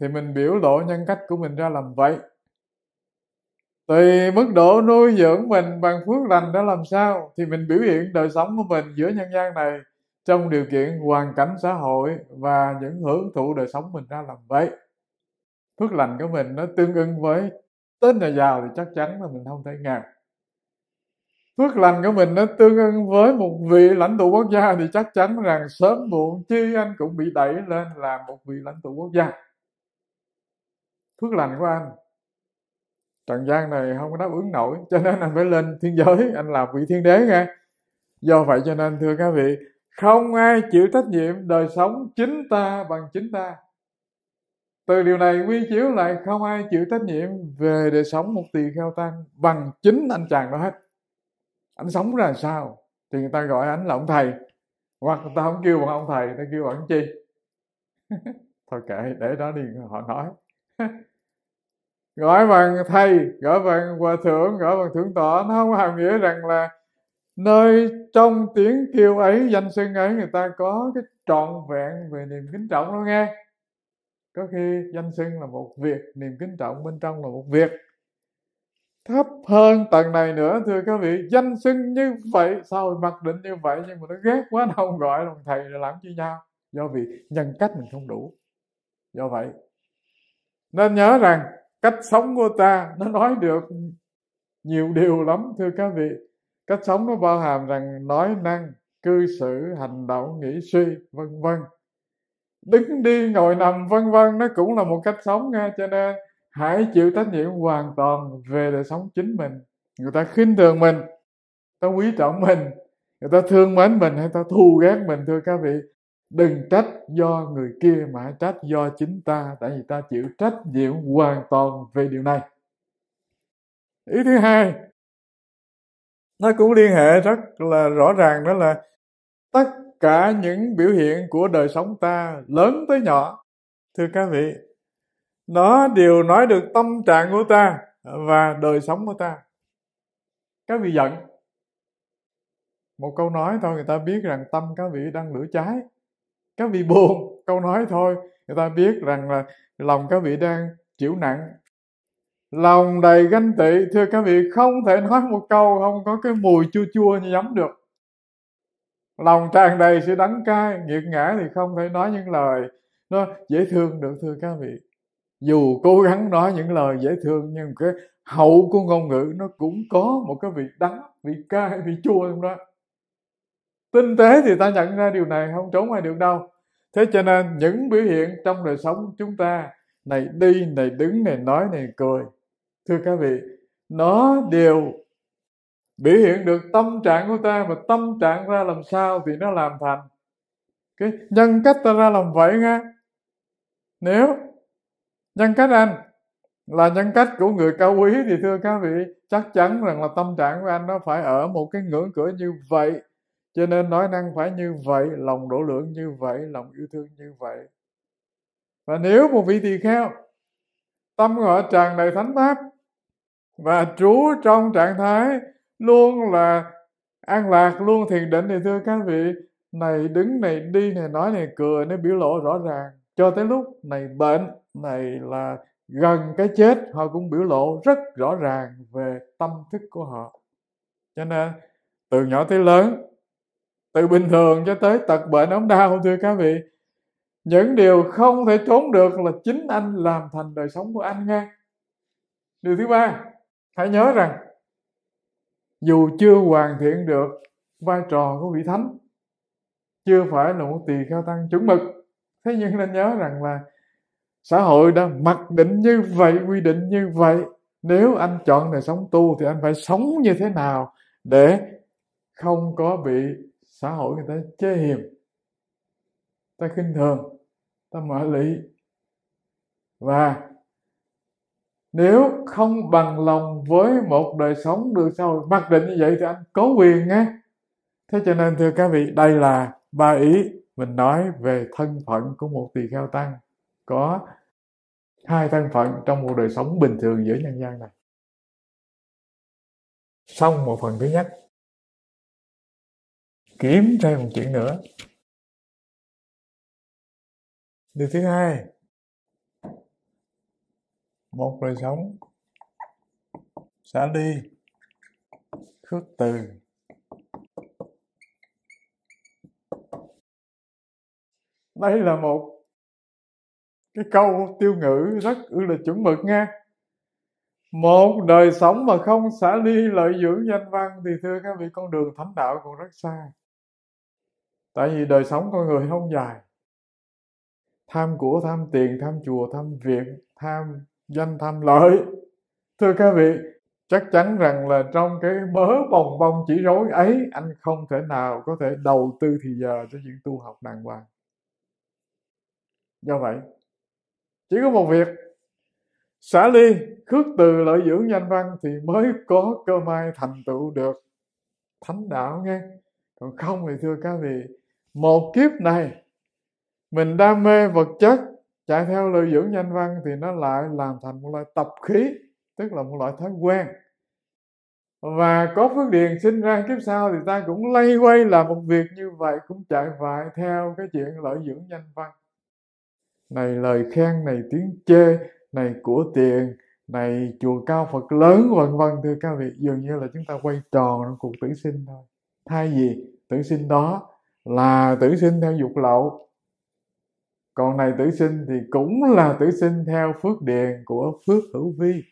[SPEAKER 1] thì mình biểu lộ nhân cách của mình ra làm vậy tùy mức độ nuôi dưỡng mình bằng phước lành đã làm sao thì mình biểu hiện đời sống của mình giữa nhân gian này trong điều kiện hoàn cảnh xã hội và những hưởng thụ đời sống mình ra làm vậy phước lành của mình nó tương ưng với tên nhà giàu thì chắc chắn là mình không thể ngạc phước lành của mình nó tương ưng với một vị lãnh tụ quốc gia thì chắc chắn rằng sớm muộn chi anh cũng bị đẩy lên làm một vị lãnh tụ quốc gia phước lành của anh trần gian này không có đáp ứng nổi cho nên anh phải lên thiên giới anh làm vị thiên đế nghe do vậy cho nên thưa các vị không ai chịu trách nhiệm đời sống chính ta bằng chính ta từ điều này quy chiếu lại không ai chịu trách nhiệm về đời sống một tỳ kheo tăng bằng chính anh chàng đó hết anh sống ra sao thì người ta gọi anh là ông thầy hoặc người ta không kêu bằng ông thầy người ta kêu bằng chi [LAUGHS] thôi kệ để đó đi họ nói [LAUGHS] gọi bằng thầy gọi bằng hòa thượng gọi bằng thượng tọa nó không hàm nghĩa rằng là nơi trong tiếng kêu ấy danh xưng ấy người ta có cái trọn vẹn về niềm kính trọng đó nghe có khi danh xưng là một việc niềm kính trọng bên trong là một việc thấp hơn tầng này nữa thưa các vị danh xưng như vậy sao mặc định như vậy nhưng mà nó ghét quá nó không gọi là thầy là làm chi nhau do vì nhân cách mình không đủ do vậy nên nhớ rằng cách sống của ta nó nói được nhiều điều lắm thưa các vị cách sống nó bao hàm rằng nói năng cư xử hành động nghĩ suy vân vân đứng đi ngồi nằm vân vân nó cũng là một cách sống nha cho nên hãy chịu trách nhiệm hoàn toàn về đời sống chính mình người ta khinh thường mình ta quý trọng mình người ta thương mến mình hay ta thù ghét mình thưa các vị đừng trách do người kia mà hãy trách do chính ta tại vì ta chịu trách nhiệm hoàn toàn về điều này ý thứ hai nó cũng liên hệ rất là rõ ràng đó là tất cả những biểu hiện của đời sống ta lớn tới nhỏ thưa các vị nó đều nói được tâm trạng của ta và đời sống của ta các vị giận một câu nói thôi người ta biết rằng tâm các vị đang lửa cháy các vị buồn câu nói thôi người ta biết rằng là lòng các vị đang chịu nặng lòng đầy ganh tị thưa các vị không thể nói một câu không có cái mùi chua chua như giống được lòng tràn đầy sự đắng cay nghiệt ngã thì không thể nói những lời nó dễ thương được thưa các vị dù cố gắng nói những lời dễ thương nhưng cái hậu của ngôn ngữ nó cũng có một cái vị đắng vị cay vị chua trong đó tinh tế thì ta nhận ra điều này không trốn ngoài được đâu thế cho nên những biểu hiện trong đời sống chúng ta này đi này đứng này nói này cười thưa các vị nó đều biểu hiện được tâm trạng của ta và tâm trạng ra làm sao thì nó làm thành cái nhân cách ta ra làm vậy nghe nếu nhân cách anh là nhân cách của người cao quý thì thưa các vị chắc chắn rằng là tâm trạng của anh nó phải ở một cái ngưỡng cửa như vậy cho nên nói năng phải như vậy lòng đổ lượng như vậy lòng yêu thương như vậy và nếu một vị tỳ kheo tâm họ tràn đầy thánh pháp và trú trong trạng thái luôn là an lạc luôn thiền định thì thưa các vị này đứng này đi này nói này cười nó biểu lộ rõ ràng cho tới lúc này bệnh này là gần cái chết họ cũng biểu lộ rất rõ ràng về tâm thức của họ cho nên từ nhỏ tới lớn từ bình thường cho tới tật bệnh ốm đau thưa các vị những điều không thể trốn được là chính anh làm thành đời sống của anh nghe điều thứ ba hãy nhớ rằng dù chưa hoàn thiện được vai trò của vị thánh chưa phải là một tỳ kheo tăng chuẩn mực thế nhưng nên nhớ rằng là xã hội đã mặc định như vậy quy định như vậy nếu anh chọn đời sống tu thì anh phải sống như thế nào để không có bị xã hội người ta chê hiềm ta khinh thường ta mở lý và nếu không bằng lòng với một đời sống được xã hội mặc định như vậy thì anh có quyền nghe thế cho nên thưa các vị đây là ba ý mình nói về thân phận của một tỳ kheo tăng có hai thân phận trong một đời sống bình thường giữa nhân gian này xong
[SPEAKER 2] một phần thứ nhất kiếm thêm một chuyện nữa điều thứ hai
[SPEAKER 1] một đời sống xả đi khước từ đây là một cái câu tiêu ngữ rất là chuẩn mực nha một đời sống mà không xả ly lợi dưỡng danh văn thì thưa các vị con đường thánh đạo còn rất xa tại vì đời sống con người không dài tham của tham tiền tham chùa tham việc tham danh tham lợi thưa các vị chắc chắn rằng là trong cái mớ bồng bông chỉ rối ấy anh không thể nào có thể đầu tư thì giờ cho chuyện tu học đàng hoàng do vậy chỉ có một việc xả ly khước từ lợi dưỡng danh văn thì mới có cơ may thành tựu được thánh đạo nghe còn không thì thưa các vị một kiếp này mình đam mê vật chất chạy theo lợi dưỡng danh văn thì nó lại làm thành một loại tập khí tức là một loại thói quen và có phước điền sinh ra kiếp sau thì ta cũng lay quay làm một việc như vậy cũng chạy vại theo cái chuyện lợi dưỡng danh văn này lời khen này tiếng chê này của tiền này chùa cao phật lớn vân vân thưa các vị dường như là chúng ta quay tròn trong cuộc tử sinh thôi thay vì tử sinh đó là tử sinh theo dục lậu còn này tử sinh thì cũng là tử sinh theo phước điền của phước hữu vi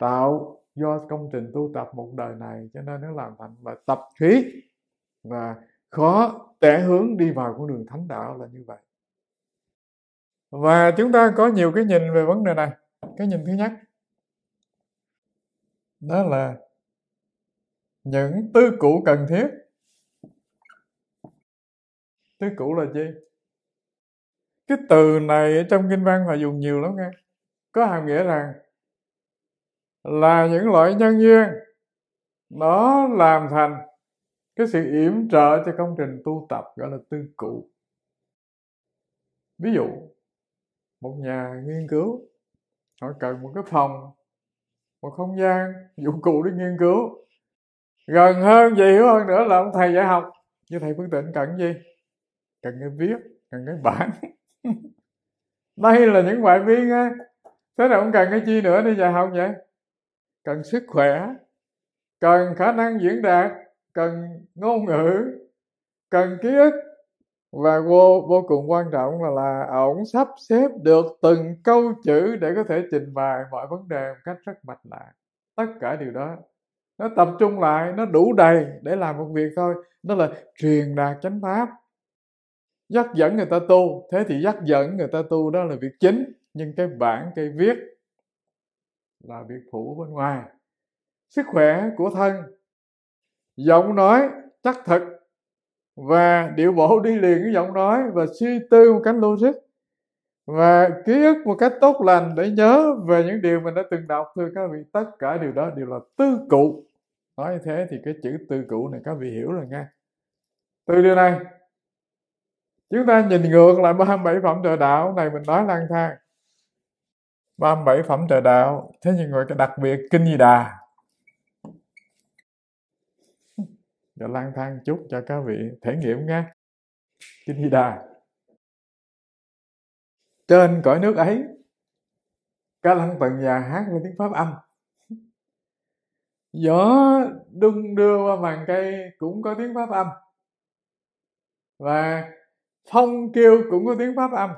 [SPEAKER 1] tạo do công trình tu tập một đời này cho nên nó làm thành và tập khí và khó tẻ hướng đi vào con đường thánh đạo là như vậy và chúng ta có nhiều cái nhìn về vấn đề này cái nhìn thứ nhất đó là những tư cụ cần thiết tứ cũ là chi cái từ này ở trong kinh văn họ dùng nhiều lắm nghe có hàm nghĩa rằng là những loại nhân duyên nó làm thành cái sự yểm trợ cho công trình tu tập gọi là tư cụ ví dụ một nhà nghiên cứu họ cần một cái phòng một không gian dụng cụ để nghiên cứu gần hơn vậy hiểu hơn nữa là ông thầy dạy học như thầy phương tịnh cần gì cần cái viết cần cái bản [LAUGHS] đây là những ngoại viên á thế là không cần cái chi nữa để dạy học vậy cần sức khỏe cần khả năng diễn đạt cần ngôn ngữ cần ký ức và vô vô cùng quan trọng là là ổng sắp xếp được từng câu chữ để có thể trình bày mọi vấn đề một cách rất mạch lạc tất cả điều đó nó tập trung lại nó đủ đầy để làm một việc thôi nó là truyền đạt chánh pháp dắt dẫn người ta tu thế thì dắt dẫn người ta tu đó là việc chính nhưng cái bản cái viết là việc phụ bên ngoài sức khỏe của thân giọng nói chắc thật và điệu bộ đi liền với giọng nói và suy tư một cách logic và ký ức một cách tốt lành để nhớ về những điều mình đã từng đọc thưa các vị tất cả điều đó đều là tư cụ nói như thế thì cái chữ tư cụ này các vị hiểu rồi nghe từ điều này chúng ta nhìn ngược lại 37 phẩm trời đạo này mình nói lang thang 37 phẩm trời đạo thế nhưng mà cái đặc biệt kinh di đà Giờ lang thang chút cho các vị thể nghiệm nghe kinh di đà trên cõi nước ấy ca lăng tần già hát với tiếng pháp âm gió đung đưa qua màn cây cũng có tiếng pháp âm và phong kêu cũng có tiếng pháp âm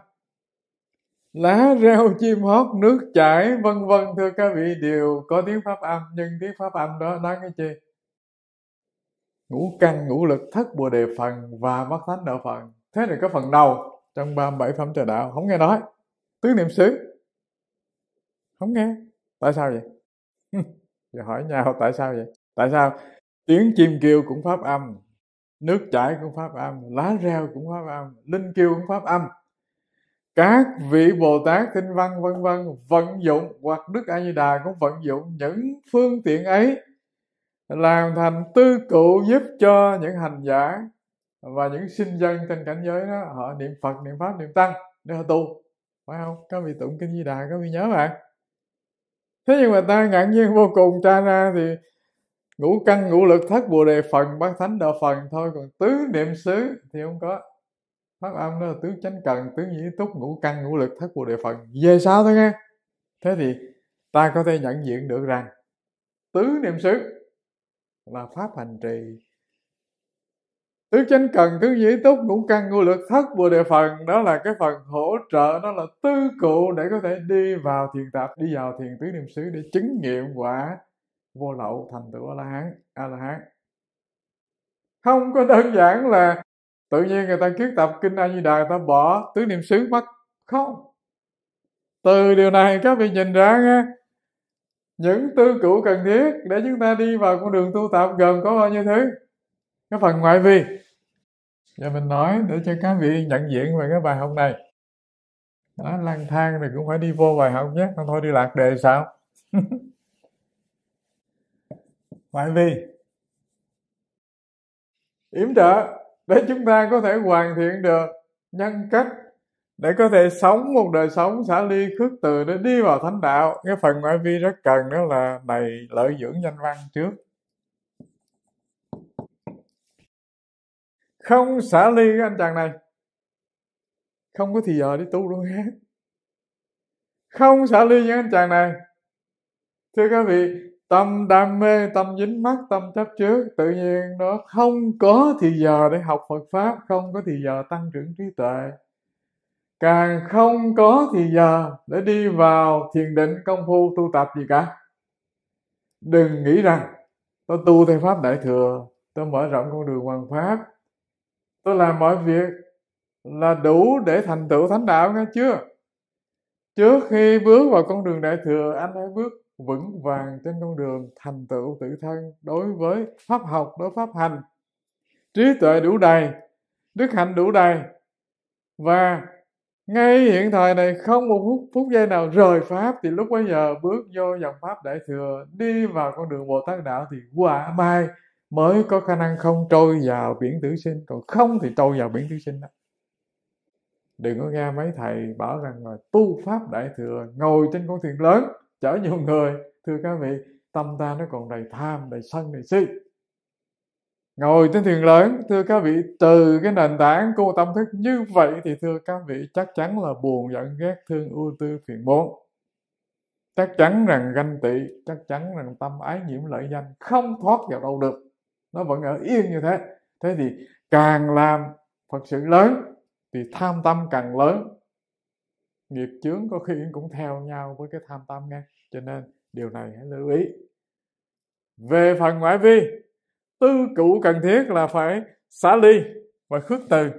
[SPEAKER 1] lá reo chim hót nước chảy vân vân thưa các vị đều có tiếng pháp âm nhưng tiếng pháp âm đó nói cái gì ngũ căn ngũ lực thất bồ đề phần và bát thánh đạo phần thế này có phần đầu trong 37 phẩm trời đạo không nghe nói tứ niệm xứ không nghe tại sao vậy [LAUGHS] giờ hỏi nhau tại sao vậy tại sao tiếng chim kêu cũng pháp âm nước chảy cũng pháp âm lá rêu cũng pháp âm linh kiêu cũng pháp âm các vị bồ tát tinh văn vân vân vận dụng hoặc đức a di đà cũng vận dụng những phương tiện ấy làm thành tư cụ giúp cho những hành giả và những sinh dân trên cảnh giới đó họ niệm phật niệm pháp niệm tăng để họ tu phải không các vị tụng kinh di đà các vị nhớ bạn thế nhưng mà ta ngạc nhiên vô cùng tra ra thì ngũ căn ngũ lực thất bồ đề phần bát thánh đạo phần thôi còn tứ niệm xứ thì không có phát âm đó là tứ chánh cần tứ nhĩ túc ngũ căn ngũ lực thất bồ đề phần về sao thôi nghe thế thì ta có thể nhận diện được rằng tứ niệm xứ là pháp hành trì tứ chánh cần tứ nhĩ túc ngũ căn ngũ lực thất bồ đề phần đó là cái phần hỗ trợ nó là tư cụ để có thể đi vào thiền tập đi vào thiền tứ niệm xứ để chứng nghiệm quả vô lậu thành tựu a la hán a la hán không có đơn giản là tự nhiên người ta kiết tập kinh a di đà người ta bỏ tứ niệm xứ mất không từ điều này các vị nhìn ra nghe những tư cửu cần thiết để chúng ta đi vào con đường tu tập gồm có bao nhiêu thứ cái phần ngoại vi giờ mình nói để cho các vị nhận diện về cái bài học này đó lang thang thì cũng phải đi vô bài học nhé không thôi đi lạc đề sao [LAUGHS] ngoại vi yểm trợ để chúng ta có thể hoàn thiện được nhân cách để có thể sống một đời sống xả ly khước từ để đi vào thánh đạo cái phần ngoại vi rất cần đó là đầy lợi dưỡng danh văn trước không xả ly cái anh chàng này không có thì giờ đi tu luôn hết không xả ly những anh chàng này thưa các vị tâm đam mê tâm dính mắc tâm chấp trước tự nhiên nó không có thì giờ để học phật pháp không có thì giờ tăng trưởng trí tuệ càng không có thì giờ để đi vào thiền định công phu tu tập gì cả đừng nghĩ rằng tôi tu theo pháp đại thừa tôi mở rộng con đường hoàng pháp tôi làm mọi việc là đủ để thành tựu thánh đạo nghe chưa trước khi bước vào con đường đại thừa anh hãy bước vững vàng trên con đường thành tựu tự thân đối với pháp học đối pháp hành trí tuệ đủ đầy đức hạnh đủ đầy và ngay hiện thời này không một phút, phút giây nào rời pháp thì lúc bấy giờ bước vô dòng pháp đại thừa đi vào con đường bồ tát đạo thì quả mai mới có khả năng không trôi vào biển tử sinh còn không thì trôi vào biển tử sinh đó. đừng có nghe mấy thầy bảo rằng là tu pháp đại thừa ngồi trên con thuyền lớn chở nhiều người thưa các vị tâm ta nó còn đầy tham đầy sân đầy si ngồi trên thuyền lớn thưa các vị từ cái nền tảng của tâm thức như vậy thì thưa các vị chắc chắn là buồn giận ghét thương ưu tư phiền muộn chắc chắn rằng ganh tị chắc chắn rằng tâm ái nhiễm lợi danh không thoát vào đâu được nó vẫn ở yên như thế thế thì càng làm phật sự lớn thì tham tâm càng lớn nghiệp chướng có khi cũng theo nhau với cái tham tâm nghe cho nên điều này hãy lưu ý về phần ngoại vi tư cụ cần thiết là phải xả ly và khước từ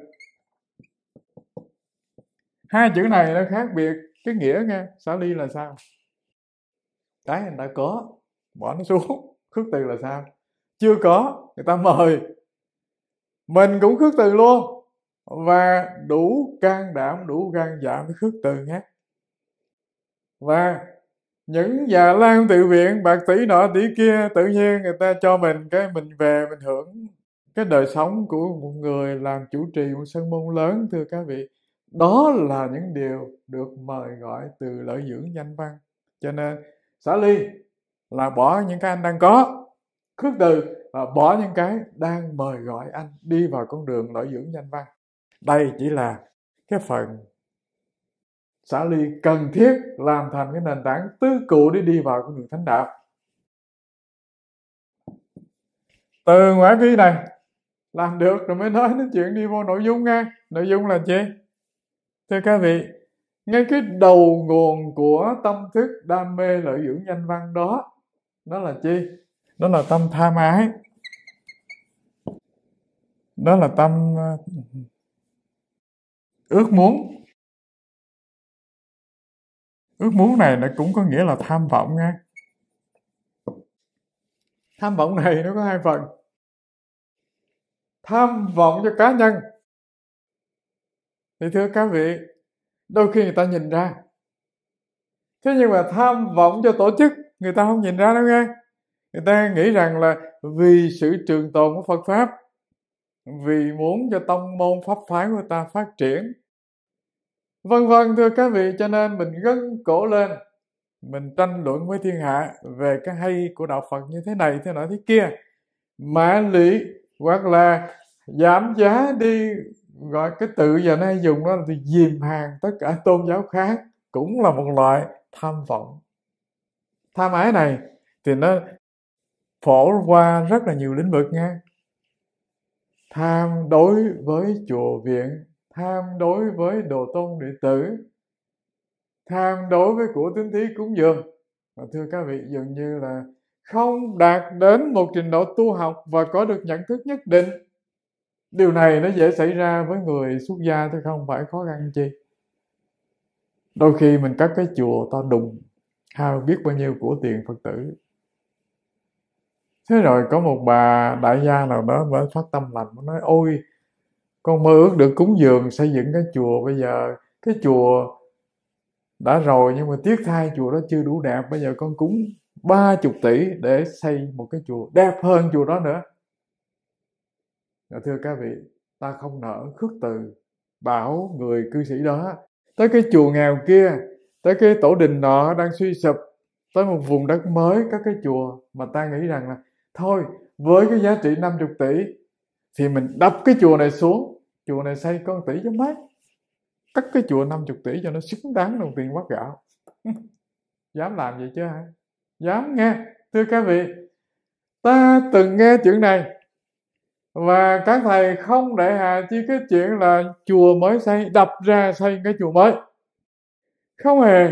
[SPEAKER 1] hai chữ này nó khác biệt cái nghĩa nghe xả ly là sao cái người ta có bỏ nó xuống khước từ là sao chưa có người ta mời mình cũng khước từ luôn và đủ can đảm đủ gan dạ mới khước từ nhé và những già lan tự viện bạc tỷ nọ tỷ kia tự nhiên người ta cho mình cái mình về mình hưởng cái đời sống của một người làm chủ trì một sân môn lớn thưa các vị đó là những điều được mời gọi từ lợi dưỡng danh văn cho nên xả ly là bỏ những cái anh đang có khước từ và bỏ những cái đang mời gọi anh đi vào con đường lợi dưỡng danh văn đây chỉ là cái phần xả ly cần thiết làm thành cái nền tảng tứ cụ để đi vào con đường thánh đạo từ ngoại vi này làm được rồi mới nói đến chuyện đi vô nội dung nha nội dung là gì thưa các vị ngay cái đầu nguồn của tâm thức đam mê lợi dưỡng danh văn đó nó là chi đó là tâm tham ái đó là tâm
[SPEAKER 2] ước muốn ước muốn này nó cũng có nghĩa
[SPEAKER 1] là tham vọng nha tham vọng
[SPEAKER 2] này nó có hai phần tham vọng cho cá nhân
[SPEAKER 1] thì thưa các vị đôi khi người ta nhìn ra thế nhưng mà tham vọng cho tổ chức người ta không nhìn ra đâu nghe người ta nghĩ rằng là vì sự trường tồn của phật pháp vì muốn cho tông môn pháp phái của ta phát triển Vân vân thưa các vị, cho nên mình gân cổ lên, mình tranh luận với thiên hạ về cái hay của đạo Phật như thế này, thế nọ thế kia. Mã lý hoặc là giảm giá đi gọi cái từ giờ nay dùng đó là từ dìm hàng tất cả tôn giáo khác cũng là một loại tham vọng tham ái này thì nó phổ qua rất là nhiều lĩnh vực nha tham đối với chùa viện tham đối với đồ tôn đệ tử tham đối với của tín thí cúng dường mà thưa các vị dường như là không đạt đến một trình độ tu học và có được nhận thức nhất định điều này nó dễ xảy ra với người xuất gia thôi không phải khó khăn chi đôi khi mình cắt cái chùa to đùng hao biết bao nhiêu của tiền phật tử thế rồi có một bà đại gia nào đó mới phát tâm lành nói ôi con mơ ước được cúng dường xây dựng cái chùa bây giờ cái chùa đã rồi nhưng mà tiếc thay chùa đó chưa đủ đẹp bây giờ con cúng 30 tỷ để xây một cái chùa đẹp hơn chùa đó nữa và dạ, thưa các vị ta không nỡ khước từ bảo người cư sĩ đó tới cái chùa nghèo kia tới cái tổ đình nọ đang suy sụp tới một vùng đất mới các cái chùa mà ta nghĩ rằng là thôi với cái giá trị 50 tỷ thì mình đập cái chùa này xuống chùa này xây con tỷ cho mấy cất cái chùa 50 tỷ cho nó xứng đáng đồng tiền quát gạo [LAUGHS] dám làm vậy chứ hả dám nghe thưa các vị ta từng nghe chuyện này và các thầy không để hà chi cái chuyện là chùa mới xây đập ra xây cái chùa mới không hề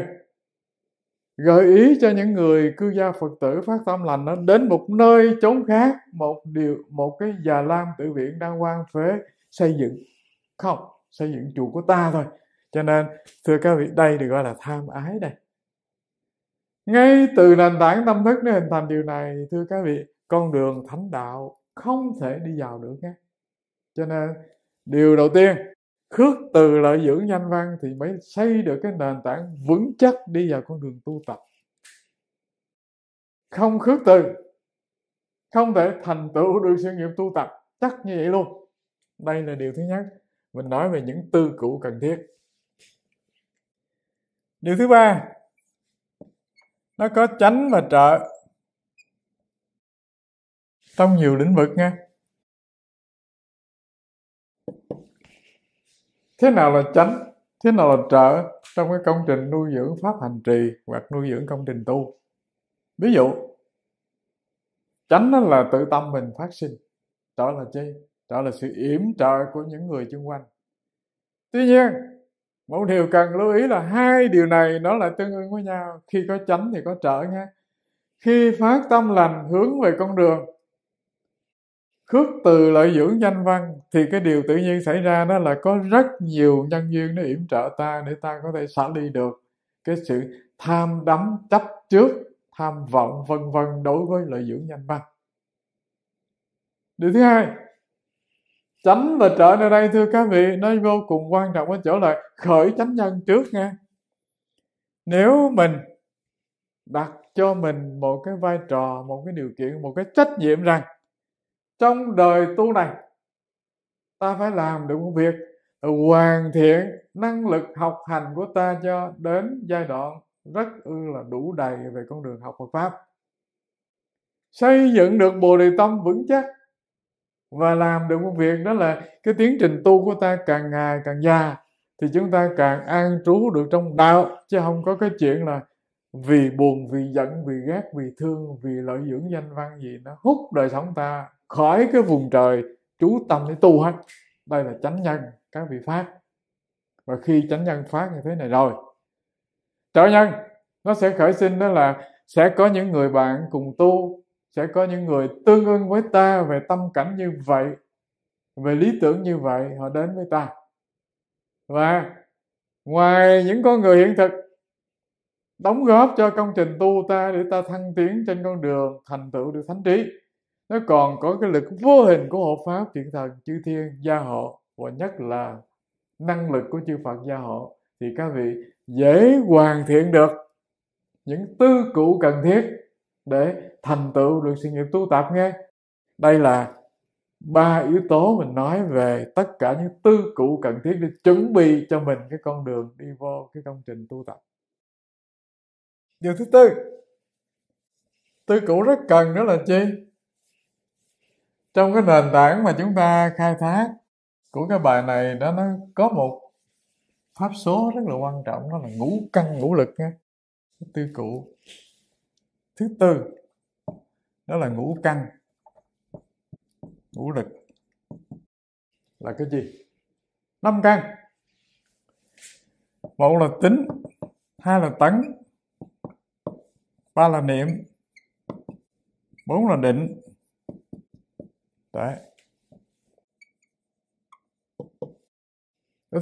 [SPEAKER 1] gợi ý cho những người cư gia phật tử phát tâm lành đến một nơi chốn khác một điều một cái già lam tự viện đang quan phế xây dựng không xây dựng chủ của ta thôi cho nên thưa các vị đây được gọi là tham ái đây ngay từ nền tảng tâm thức nó hình thành điều này thưa các vị con đường thánh đạo không thể đi vào được nhé cho nên điều đầu tiên khước từ lợi dưỡng nhanh văn thì mới xây được cái nền tảng vững chắc đi vào con đường tu tập không khước từ không thể thành tựu được sự nghiệp tu tập chắc như vậy luôn đây là điều thứ nhất mình nói về những tư cũ cần thiết điều thứ ba nó có tránh và trợ trong nhiều lĩnh vực nha thế nào là tránh thế nào là trợ trong cái công trình nuôi dưỡng pháp hành trì hoặc nuôi dưỡng công trình tu ví dụ tránh nó là tự tâm mình phát sinh trợ là chi đó là sự yểm trợ của những người xung quanh tuy nhiên một điều cần lưu ý là hai điều này nó lại tương ứng với nhau khi có chánh thì có trở nghe khi phát tâm lành hướng về con đường khước từ lợi dưỡng danh văn thì cái điều tự nhiên xảy ra đó là có rất nhiều nhân duyên nó yểm trợ ta để ta có thể xả ly được cái sự tham đắm chấp trước tham vọng vân vân đối với lợi dưỡng danh văn điều thứ hai chánh và trợ nơi đây thưa các vị nó vô cùng quan trọng ở chỗ là khởi chánh nhân trước nha nếu mình đặt cho mình một cái vai trò một cái điều kiện một cái trách nhiệm rằng trong đời tu này ta phải làm được một việc hoàn thiện năng lực học hành của ta cho đến giai đoạn rất ư là đủ đầy về con đường học Phật pháp xây dựng được bồ đề tâm vững chắc và làm được một việc đó là cái tiến trình tu của ta càng ngày càng già thì chúng ta càng an trú được trong đạo chứ không có cái chuyện là vì buồn vì giận vì ghét vì thương vì lợi dưỡng danh văn gì nó hút đời sống ta khỏi cái vùng trời chú tâm để tu hết đây là chánh nhân các vị phát và khi chánh nhân phát như thế này rồi trở nhân nó sẽ khởi sinh đó là sẽ có những người bạn cùng tu sẽ có những người tương ưng với ta về tâm cảnh như vậy về lý tưởng như vậy họ đến với ta và ngoài những con người hiện thực đóng góp cho công trình tu ta để ta thăng tiến trên con đường thành tựu được thánh trí nó còn có cái lực vô hình của hộ pháp thiện thần chư thiên gia hộ và nhất là năng lực của chư phật gia hộ thì các vị dễ hoàn thiện được những tư cụ cần thiết để thành tựu được sự nghiệp tu tập nghe đây là ba yếu tố mình nói về tất cả những tư cụ cần thiết để chuẩn bị cho mình cái con đường đi vô cái công trình tu tập điều thứ tư tư cụ rất cần đó là chi trong cái nền tảng mà chúng ta khai thác của cái bài này đó nó có một pháp số rất là quan trọng đó là ngũ căn ngũ lực nha tư cụ thứ tư đó là ngũ căn ngũ lực là cái gì năm căn một là tính hai là tấn ba là niệm bốn là định đấy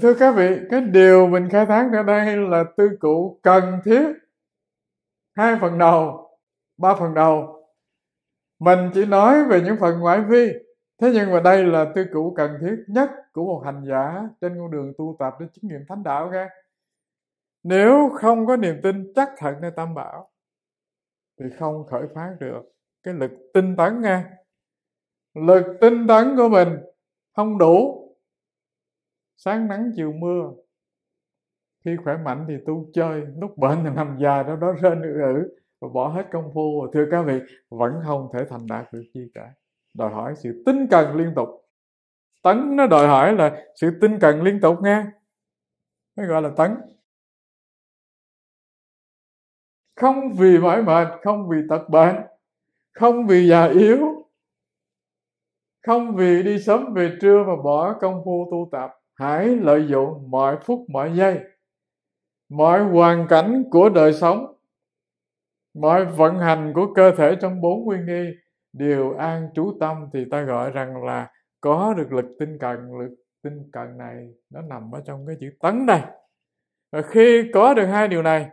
[SPEAKER 1] thưa các vị cái điều mình khai thác ở đây là tư cụ cần thiết hai phần đầu ba phần đầu mình chỉ nói về những phần ngoại vi thế nhưng mà đây là tư cũ cần thiết nhất của một hành giả trên con đường tu tập để chứng nghiệm thánh đạo nghe nếu không có niềm tin chắc thật nơi tam bảo thì không khởi phát được cái lực tinh tấn nghe lực tinh tấn của mình không đủ sáng nắng chiều mưa khi khỏe mạnh thì tu chơi lúc bệnh thì nằm dài đâu đó rên ử ử và bỏ hết công phu thưa các vị vẫn không thể thành đạt được chi cả đòi hỏi sự tinh cần liên tục tấn nó đòi hỏi là sự tinh cần liên tục nghe
[SPEAKER 2] mới gọi là tấn không vì
[SPEAKER 1] mỏi mệt không vì tật bệnh không vì già yếu không vì đi sớm về trưa mà bỏ công phu tu tập hãy lợi dụng mọi phút mọi giây mọi hoàn cảnh của đời sống mọi vận hành của cơ thể trong bốn nguyên nghi đều an trú tâm thì ta gọi rằng là có được lực tinh cần lực tinh cần này nó nằm ở trong cái chữ tấn đây và khi có được hai điều này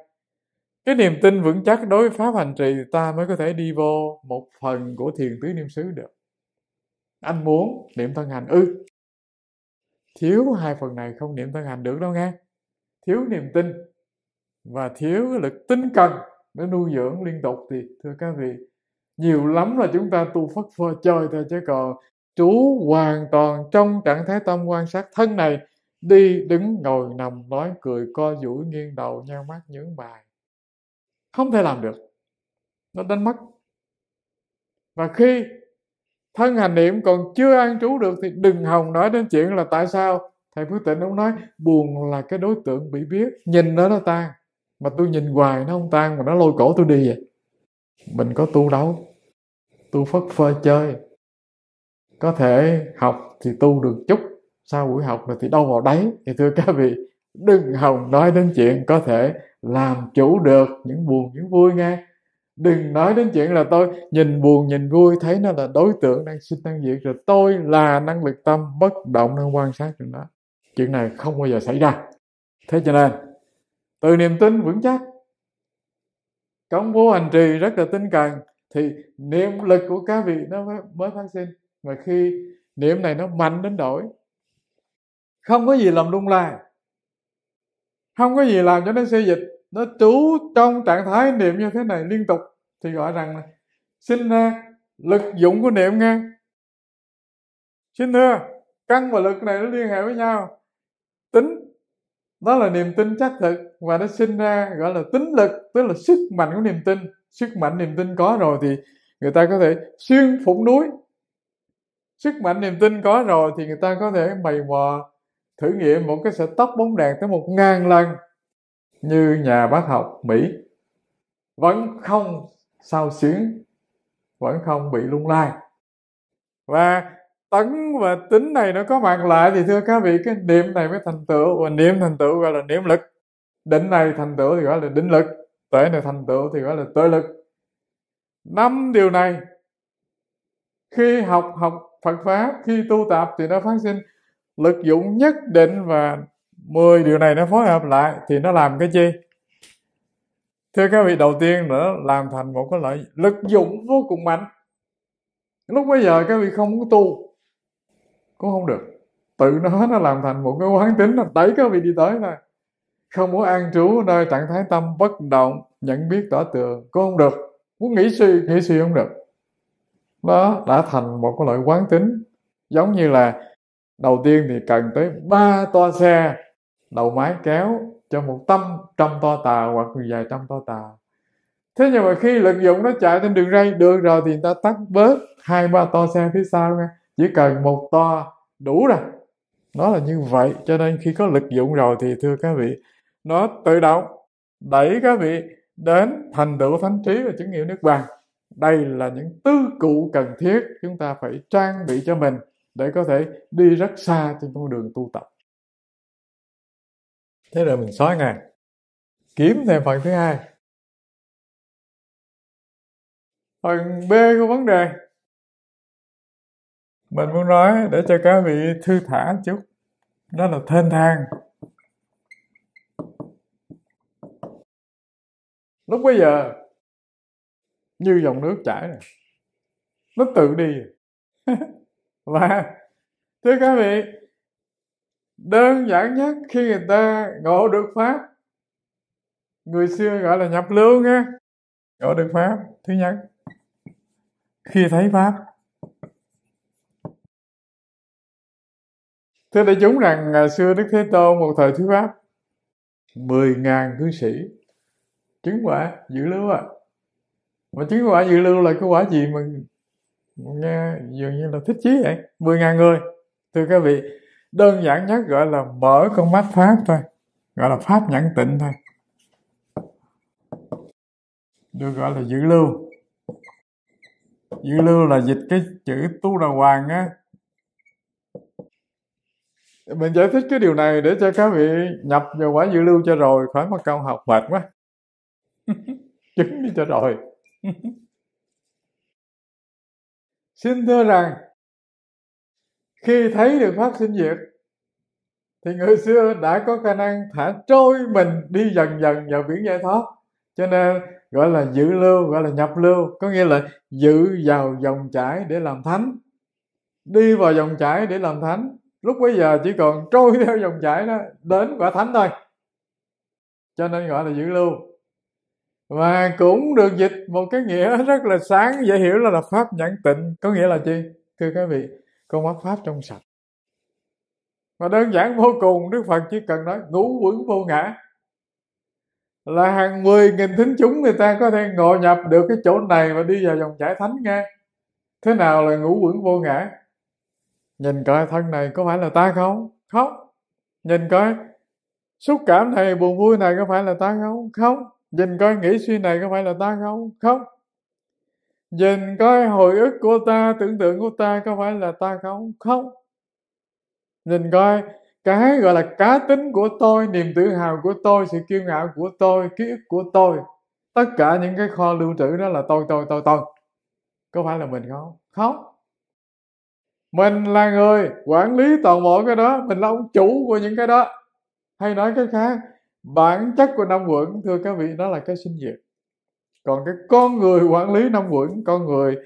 [SPEAKER 1] cái niềm tin vững chắc đối với pháp hành trì ta mới có thể đi vô một phần của thiền tứ niệm xứ được anh muốn niệm thân hành ư ừ. thiếu hai phần này không niệm thân hành được đâu nghe thiếu niềm tin và thiếu lực tinh cần nó nuôi dưỡng liên tục thì thưa các vị nhiều lắm là chúng ta tu phất phơ chơi thôi chứ còn chú hoàn toàn trong trạng thái tâm quan sát thân này đi đứng ngồi nằm nói cười co duỗi nghiêng đầu nheo mắt nhướng bài không thể làm được nó đánh mất và khi thân hành niệm còn chưa an trú được thì đừng hòng nói đến chuyện là tại sao thầy phước tịnh ông nói buồn là cái đối tượng bị biết nhìn nó nó tan mà tôi nhìn hoài nó không tan mà nó lôi cổ tôi đi vậy à. mình có tu đâu tu phất phơ chơi có thể học thì tu được chút sau buổi học rồi thì đâu vào đấy thì thưa các vị đừng hòng nói đến chuyện có thể làm chủ được những buồn những vui nghe đừng nói đến chuyện là tôi nhìn buồn nhìn vui thấy nó là đối tượng đang sinh năng diệt rồi tôi là năng lực tâm bất động đang quan sát chuyện đó chuyện này không bao giờ xảy ra thế cho nên từ niềm tin vững chắc công bố hành trì rất là tinh cần thì niệm lực của các vị nó mới, mới phát sinh mà khi niệm này nó mạnh đến nỗi không có gì làm lung lay không có gì làm cho nó xê dịch nó trú trong trạng thái niệm như thế này liên tục thì gọi rằng là sinh ra lực dụng của niệm nghe xin thưa căn và lực này nó liên hệ với nhau tính đó là niềm tin chắc thực và nó sinh ra gọi là tính lực tức là sức mạnh của niềm tin sức mạnh niềm tin có rồi thì người ta có thể xuyên phủng núi sức mạnh niềm tin có rồi thì người ta có thể mày mò thử nghiệm một cái sợi tóc bóng đèn tới một ngàn lần như nhà bác học Mỹ vẫn không sao xuyến vẫn không bị lung lai và tấn và tính này nó có mặt lại thì thưa các vị cái niệm này mới thành tựu và niệm thành tựu gọi là niệm lực định này thành tựu thì gọi là định lực tuệ này thành tựu thì gọi là tuệ lực năm điều này khi học học Phật pháp khi tu tập thì nó phát sinh lực dụng nhất định và 10 điều này nó phối hợp lại thì nó làm cái gì thưa các vị đầu tiên nữa làm thành một cái loại lực dụng vô cùng mạnh lúc bây giờ các vị không có tu cũng không được tự nó nó làm thành một cái quán tính nó đẩy các vị đi tới thôi không muốn an trú nơi trạng thái tâm bất động nhận biết tỏ tường cũng không được muốn nghĩ suy nghĩ suy không được nó đã thành một cái loại quán tính giống như là đầu tiên thì cần tới ba toa xe đầu máy kéo cho một tâm trăm to tàu hoặc vài trăm to tàu thế nhưng mà khi lực dụng nó chạy trên đường ray được rồi thì người ta tắt bớt hai ba to xe phía sau nghe chỉ cần một to đủ rồi nó là như vậy cho nên khi có lực dụng rồi thì thưa các vị nó tự động đẩy các vị đến thành tựu thánh trí và chứng nghiệm nước bàn đây là những tư cụ cần thiết chúng ta phải trang bị cho mình để có thể đi rất xa trên con đường tu tập
[SPEAKER 2] thế rồi mình xóa ngàn kiếm thêm phần thứ hai phần b của vấn đề
[SPEAKER 1] mình muốn nói để cho các vị thư thả chút đó là thênh thang lúc bây giờ như dòng nước chảy này nó tự đi [LAUGHS] và thưa các vị đơn giản nhất khi người ta ngộ được pháp người xưa gọi là nhập lưu nghe ngộ được pháp thứ nhất khi thấy pháp thế đại chúng rằng ngày xưa Đức Thế Tôn một thời thuyết pháp 10.000 cư sĩ chứng quả dự lưu à. Mà chứng quả dự lưu là cái quả gì mà nghe dường như là thích chí vậy 10.000 người thưa các vị đơn giản nhất gọi là mở con mắt pháp thôi gọi là pháp nhãn tịnh thôi được gọi là dự lưu dự lưu là dịch cái chữ tu đà hoàng á mình giải thích cái điều này để cho các vị nhập vào quả dự lưu cho rồi khỏi mà cao học mệt quá [LAUGHS] chứng đi cho rồi xin thưa rằng khi thấy được phát sinh diệt thì người xưa đã có khả năng thả trôi mình đi dần dần vào biển giải thoát cho nên gọi là dự lưu gọi là nhập lưu có nghĩa là dự vào dòng chảy để làm thánh đi vào dòng chảy để làm thánh lúc bây giờ chỉ còn trôi [LAUGHS] theo dòng chảy đó đến quả thánh thôi cho nên gọi là dự lưu và cũng được dịch một cái nghĩa rất là sáng dễ hiểu là, là pháp nhãn tịnh có nghĩa là chi thưa các vị con mắt pháp trong sạch và đơn giản vô cùng đức phật chỉ cần nói ngũ quẩn vô ngã là hàng mười nghìn thính chúng người ta có thể ngộ nhập được cái chỗ này và đi vào dòng chảy thánh nghe thế nào là ngũ quẩn vô ngã nhìn coi thân này có phải là ta không không nhìn coi xúc cảm này buồn vui này có phải là ta không không nhìn coi nghĩ suy này có phải là ta không không nhìn coi hồi ức của ta tưởng tượng của ta có phải là ta không không nhìn coi cái gọi là cá tính của tôi niềm tự hào của tôi sự kiêu ngạo của tôi ký ức của tôi tất cả những cái kho lưu trữ đó là tôi tôi tôi tôi có phải là mình không không mình là người quản lý toàn bộ cái đó mình là ông chủ của những cái đó hay nói cái khác bản chất của năm quẩn thưa các vị đó là cái sinh diệt còn cái con người quản lý năm quẩn con người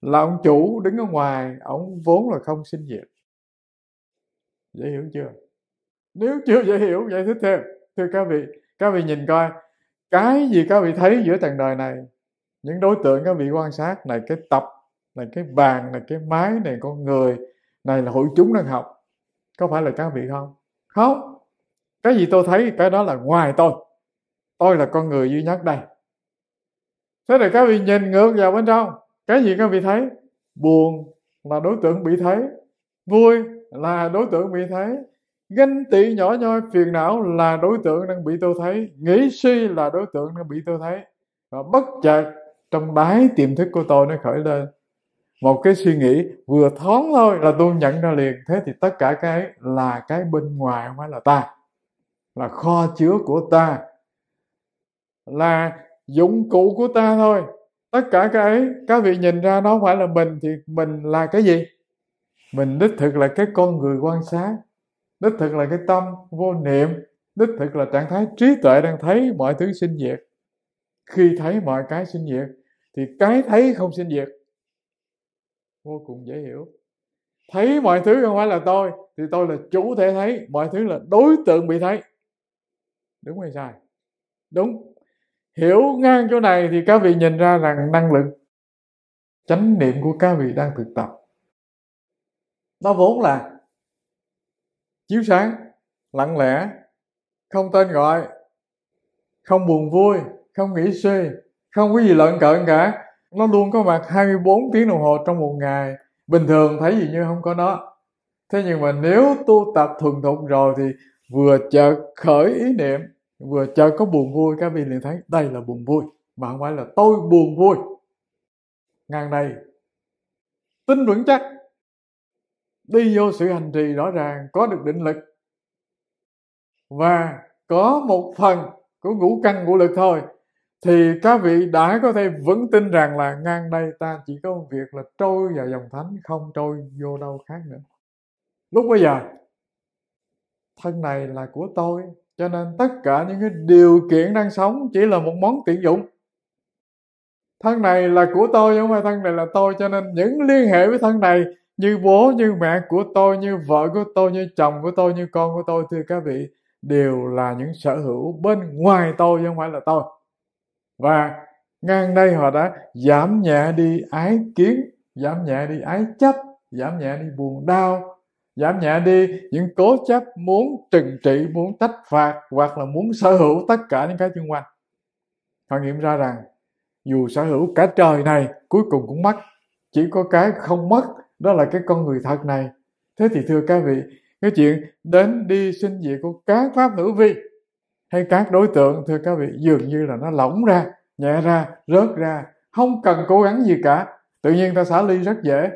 [SPEAKER 1] là ông chủ đứng ở ngoài ông vốn là không sinh diệt dễ hiểu chưa nếu chưa dễ hiểu giải thích thêm thưa các vị các vị nhìn coi cái gì các vị thấy giữa trần đời này những đối tượng các vị quan sát này cái tập này cái bàn này cái máy này con người này là hội chúng đang học có phải là cá vị không không cái gì tôi thấy cái đó là ngoài tôi tôi là con người duy nhất đây thế là các vị nhìn ngược vào bên trong cái gì các vị thấy buồn là đối tượng bị thấy vui là đối tượng bị thấy ganh tị nhỏ nhoi phiền não là đối tượng đang bị tôi thấy nghĩ suy là đối tượng đang bị tôi thấy và bất chợt trong đáy tiềm thức của tôi nó khởi lên một cái suy nghĩ vừa thoáng thôi là tôi nhận ra liền thế thì tất cả cái là cái bên ngoài không phải là ta là kho chứa của ta là dụng cụ của ta thôi tất cả cái ấy các vị nhìn ra nó phải là mình thì mình là cái gì mình đích thực là cái con người quan sát đích thực là cái tâm vô niệm đích thực là trạng thái trí tuệ đang thấy mọi thứ sinh diệt khi thấy mọi cái sinh diệt thì cái thấy không sinh diệt vô cùng dễ hiểu thấy mọi thứ không phải là tôi thì tôi là chủ thể thấy mọi thứ là đối tượng bị thấy đúng hay sai đúng hiểu ngang chỗ này thì các vị nhìn ra rằng năng lực chánh niệm của các vị đang thực tập nó vốn là chiếu sáng lặng lẽ không tên gọi không buồn vui không nghĩ suy không có gì lợn cợn cả nó luôn có mặt 24 tiếng đồng hồ trong một ngày bình thường thấy gì như không có nó thế nhưng mà nếu tu tập thuần thục rồi thì vừa chợt khởi ý niệm vừa chợt có buồn vui các vị liền thấy đây là buồn vui mà không phải là tôi buồn vui ngàn này tin vững chắc đi vô sự hành trì rõ ràng có được định lực và có một phần của ngũ căn ngũ lực thôi thì các vị đã có thể vững tin rằng là ngang đây ta chỉ có một việc là trôi vào dòng thánh không trôi vô đâu khác nữa lúc bây giờ thân này là của tôi cho nên tất cả những cái điều kiện đang sống chỉ là một món tiện dụng thân này là của tôi không phải thân này là tôi cho nên những liên hệ với thân này như bố như mẹ của tôi như vợ của tôi như chồng của tôi như con của tôi thưa các vị đều là những sở hữu bên ngoài tôi chứ không phải là tôi và ngang đây họ đã giảm nhẹ đi ái kiến giảm nhẹ đi ái chấp giảm nhẹ đi buồn đau giảm nhẹ đi những cố chấp muốn trừng trị muốn tách phạt hoặc là muốn sở hữu tất cả những cái xung quanh họ nghiệm ra rằng dù sở hữu cả trời này cuối cùng cũng mất chỉ có cái không mất đó là cái con người thật này thế thì thưa các vị cái chuyện đến đi sinh diệt của các pháp hữu vi hay các đối tượng thưa các vị dường như là nó lỏng ra nhẹ ra rớt ra không cần cố gắng gì cả tự nhiên ta xả ly rất dễ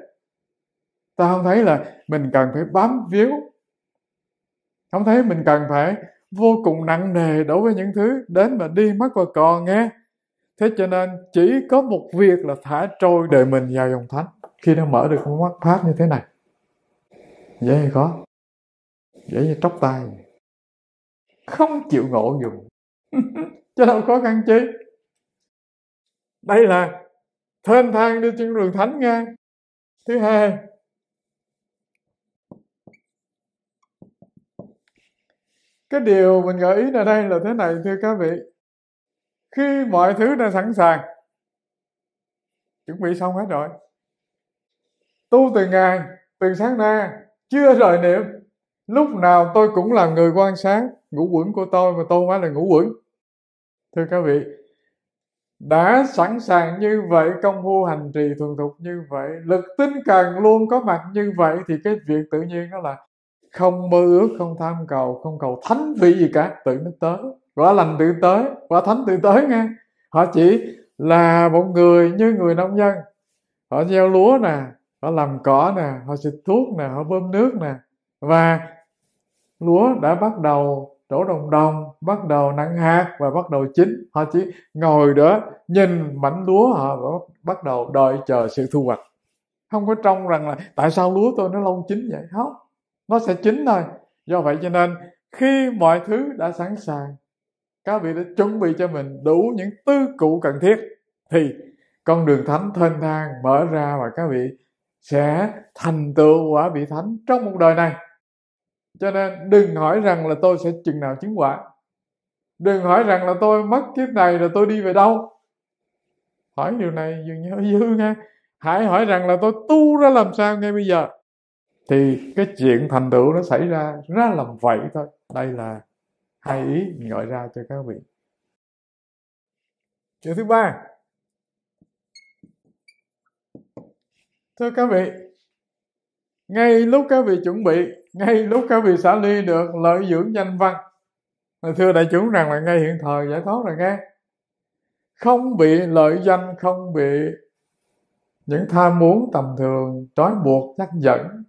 [SPEAKER 1] ta không thấy là mình cần phải bám víu không thấy mình cần phải vô cùng nặng nề đối với những thứ đến mà đi mất và còn nghe thế cho nên chỉ có một việc là thả trôi đời mình vào dòng thánh khi nó mở được con mắt pháp như thế này dễ hay khó dễ như tróc tay không chịu ngộ dùng cho đâu khó khăn chứ đây là thênh thang đi trên đường thánh nha thứ hai cái điều mình gợi ý ở đây là thế này thưa các vị khi mọi thứ đã sẵn sàng chuẩn bị xong hết rồi tu từ ngày từ sáng nay chưa rời niệm lúc nào tôi cũng là người quan sát ngũ quẩn của tôi mà tôi phải là ngũ quẩn thưa các vị đã sẵn sàng như vậy công phu hành trì thuần thục như vậy lực tinh cần luôn có mặt như vậy thì cái việc tự nhiên đó là không mơ ước không tham cầu không cầu thánh vị gì cả tự nó tới quả lành tự tới quả thánh tự tới nghe họ chỉ là một người như người nông dân họ gieo lúa nè họ làm cỏ nè họ xịt thuốc nè họ bơm nước nè và lúa đã bắt đầu đổ đồng đồng bắt đầu nặng hạt và bắt đầu chín họ chỉ ngồi đó nhìn mảnh lúa họ bắt đầu đợi chờ sự thu hoạch không có trông rằng là tại sao lúa tôi nó lâu chín vậy không nó sẽ chín thôi do vậy cho nên khi mọi thứ đã sẵn sàng các vị đã chuẩn bị cho mình đủ những tư cụ cần thiết thì con đường thánh thênh thang mở ra và các vị sẽ thành tựu quả vị thánh trong một đời này cho nên đừng hỏi rằng là tôi sẽ chừng nào chứng quả đừng hỏi rằng là tôi mất kiếp này rồi tôi đi về đâu hỏi điều này dường như hơi dư nghe, hãy hỏi rằng là tôi tu ra làm sao ngay bây giờ thì cái chuyện thành tựu nó xảy ra ra làm vậy thôi đây là hai ý mình gọi ra cho các vị chuyện thứ ba thưa các vị ngay lúc các vị chuẩn bị ngay lúc các vị xả ly được lợi dưỡng danh văn thưa đại chúng rằng là ngay hiện thời giải thoát rồi nghe không bị lợi danh không bị những tham muốn tầm thường trói buộc dắt dẫn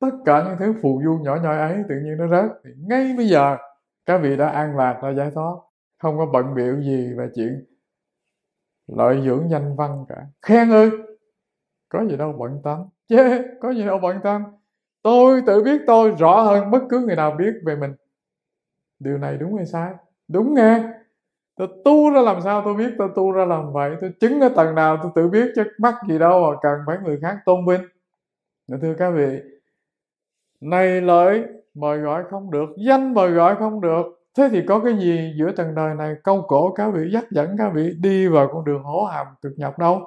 [SPEAKER 1] tất cả những thứ phù du nhỏ nhỏ ấy tự nhiên nó rớt thì ngay bây giờ các vị đã an lạc đã giải thoát không có bận biểu gì về chuyện lợi dưỡng danh văn cả khen ư có gì đâu bận tâm chứ có gì đâu bận tâm tôi tự biết tôi rõ hơn bất cứ người nào biết về mình điều này đúng hay sai đúng nghe tôi tu ra làm sao tôi biết tôi tu ra làm vậy tôi chứng ở tầng nào tôi tự biết chứ mắc gì đâu mà cần phải người khác tôn vinh dạ, thưa các vị này lợi mời gọi không được danh mời gọi không được thế thì có cái gì giữa tầng đời này câu cổ các vị dắt dẫn các vị đi vào con đường hổ hàm cực nhập đâu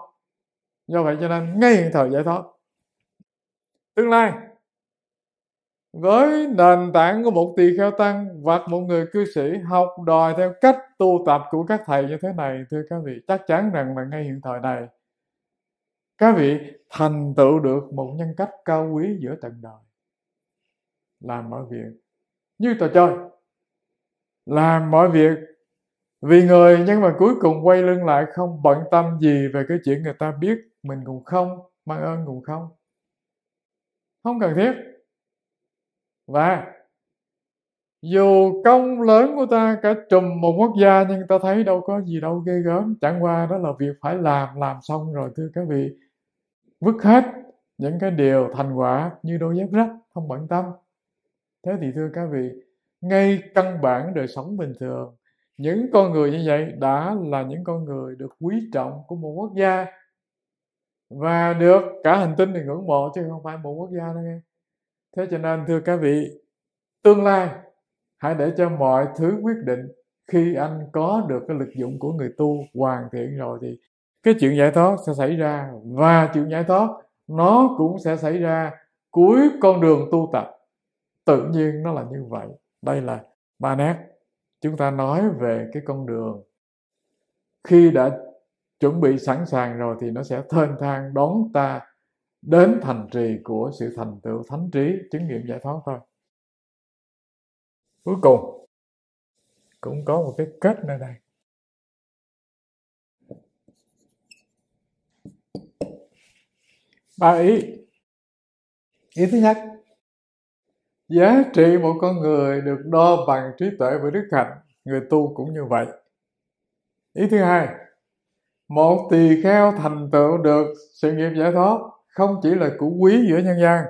[SPEAKER 1] do vậy cho nên ngay hiện thời giải thoát tương lai với nền tảng của một tỳ kheo tăng hoặc một người cư sĩ học đòi theo cách tu tập của các thầy như thế này thưa các vị chắc chắn rằng là ngay hiện thời này các vị thành tựu được một nhân cách cao quý giữa tận đời làm mọi việc như trò chơi làm mọi việc vì người nhưng mà cuối cùng quay lưng lại không bận tâm gì về cái chuyện người ta biết mình cũng không mang ơn cũng không không cần thiết và dù công lớn của ta cả trùm một quốc gia nhưng ta thấy đâu có gì đâu ghê gớm chẳng qua đó là việc phải làm làm xong rồi thưa các vị vứt hết những cái điều thành quả như đôi dép rách không bận tâm thế thì thưa các vị ngay căn bản đời sống bình thường những con người như vậy đã là những con người được quý trọng của một quốc gia và được cả hành tinh thì ngưỡng mộ chứ không phải một quốc gia đâu nghe thế cho nên thưa các vị tương lai hãy để cho mọi thứ quyết định khi anh có được cái lực dụng của người tu hoàn thiện rồi thì cái chuyện giải thoát sẽ xảy ra và chuyện giải thoát nó cũng sẽ xảy ra cuối con đường tu tập tự nhiên nó là như vậy đây là ba nét chúng ta nói về cái con đường khi đã chuẩn bị sẵn sàng rồi thì nó sẽ thênh thang đón ta đến thành trì của sự thành tựu thánh trí chứng nghiệm giải thoát thôi cuối cùng
[SPEAKER 2] cũng có một cái kết nơi đây
[SPEAKER 1] ba ý ý thứ nhất giá trị một con người được đo bằng trí tuệ và đức hạnh người tu cũng như vậy ý thứ hai một tỳ kheo thành tựu được sự nghiệp giải thoát không chỉ là củ quý giữa nhân gian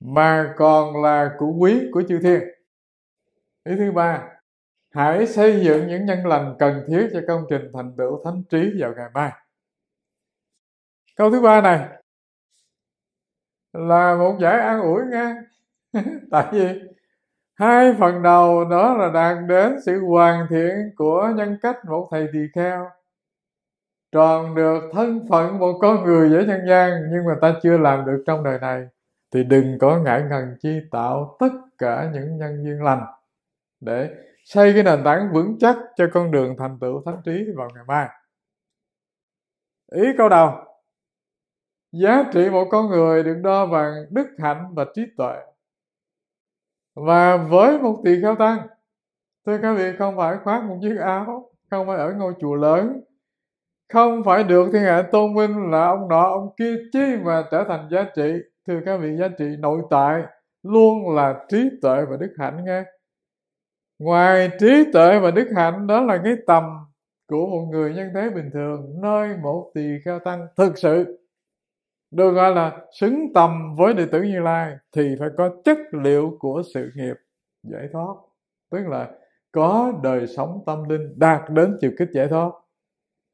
[SPEAKER 1] mà còn là củ quý của chư thiên ý thứ ba hãy xây dựng những nhân lành cần thiết cho công trình thành tựu thánh trí vào ngày mai câu thứ ba này là một giải an ủi nghe, [LAUGHS] tại vì hai phần đầu đó là đạt đến sự hoàn thiện của nhân cách một thầy tỳ kheo tròn được thân phận một con người giữa nhân gian nhưng mà ta chưa làm được trong đời này thì đừng có ngại ngần chi tạo tất cả những nhân duyên lành để xây cái nền tảng vững chắc cho con đường thành tựu thánh trí vào ngày mai ý câu đầu giá trị một con người được đo bằng đức hạnh và trí tuệ và với một tỳ kheo tăng thưa các vị không phải khoác một chiếc áo không phải ở ngôi chùa lớn không phải được thiên hạ tôn vinh là ông nọ ông kia chi mà trở thành giá trị thưa các vị giá trị nội tại luôn là trí tuệ và đức hạnh nghe ngoài trí tuệ và đức hạnh đó là cái tầm của một người nhân thế bình thường nơi một tỳ kheo tăng thực sự được gọi là xứng tầm với đệ tử như lai thì phải có chất liệu của sự nghiệp giải thoát tức là có đời sống tâm linh đạt đến chiều kích giải thoát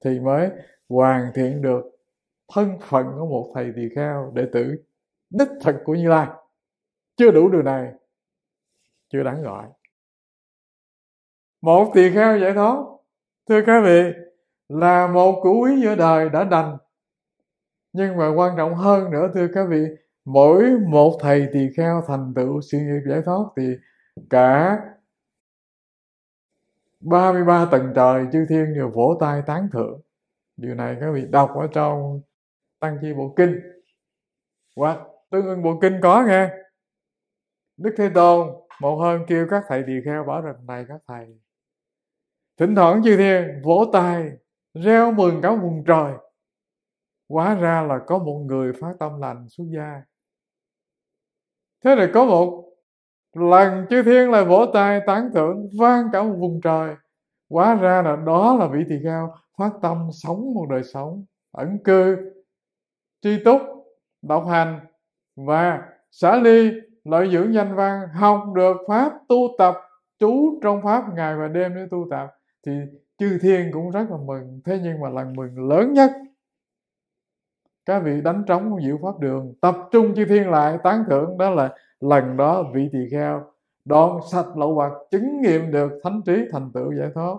[SPEAKER 1] thì mới hoàn thiện được thân phận của một thầy tỳ kheo đệ tử đích thực của như lai chưa đủ điều này chưa đáng gọi một tỳ kheo giải thoát thưa các vị là một củ quý giữa đời đã đành nhưng mà quan trọng hơn nữa thưa các vị mỗi một thầy tỳ kheo thành tựu sự nghiệp giải thoát thì cả 33 tầng trời chư thiên đều vỗ tay tán thưởng điều này các vị đọc ở trong tăng chi bộ kinh quá tương ứng bộ kinh có nghe đức thế tôn một hôm kêu các thầy tỳ kheo bảo rằng này các thầy thỉnh thoảng chư thiên vỗ tay reo mừng cả vùng trời Quá ra là có một người phát tâm lành xuất gia thế rồi có một lần chư thiên lại vỗ tay tán thưởng vang cả một vùng trời quá ra là đó là vị tỳ kheo phát tâm sống một đời sống ẩn cư tri túc độc hành và xả ly lợi dưỡng danh văn học được pháp tu tập chú trong pháp ngày và đêm để tu tập thì chư thiên cũng rất là mừng thế nhưng mà lần mừng lớn nhất các vị đánh trống diệu pháp đường tập trung chư thiên lại tán thưởng đó là lần đó vị tỳ kheo đón sạch lậu hoặc chứng nghiệm được thánh trí thành tựu giải thoát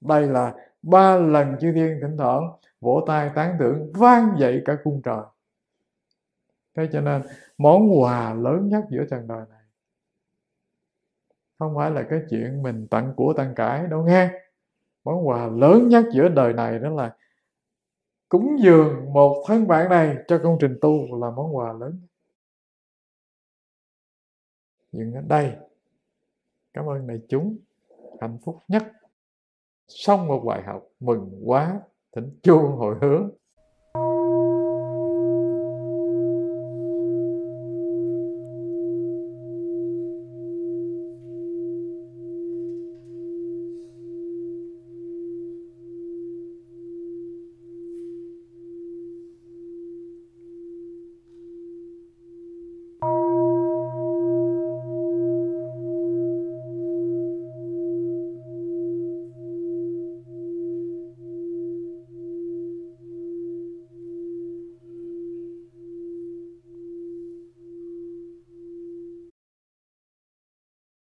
[SPEAKER 1] đây là ba lần chư thiên thỉnh thoảng vỗ tay tán thưởng vang dậy cả cung trời thế cho nên món quà lớn nhất giữa trần đời này không phải là cái chuyện mình tặng của tặng cải đâu nghe món quà lớn nhất giữa đời này đó là cúng dường một thân bạn này cho công trình tu là món quà lớn nhất dừng ở đây cảm ơn đại chúng hạnh phúc nhất xong một bài học mừng quá thỉnh chuông hồi hướng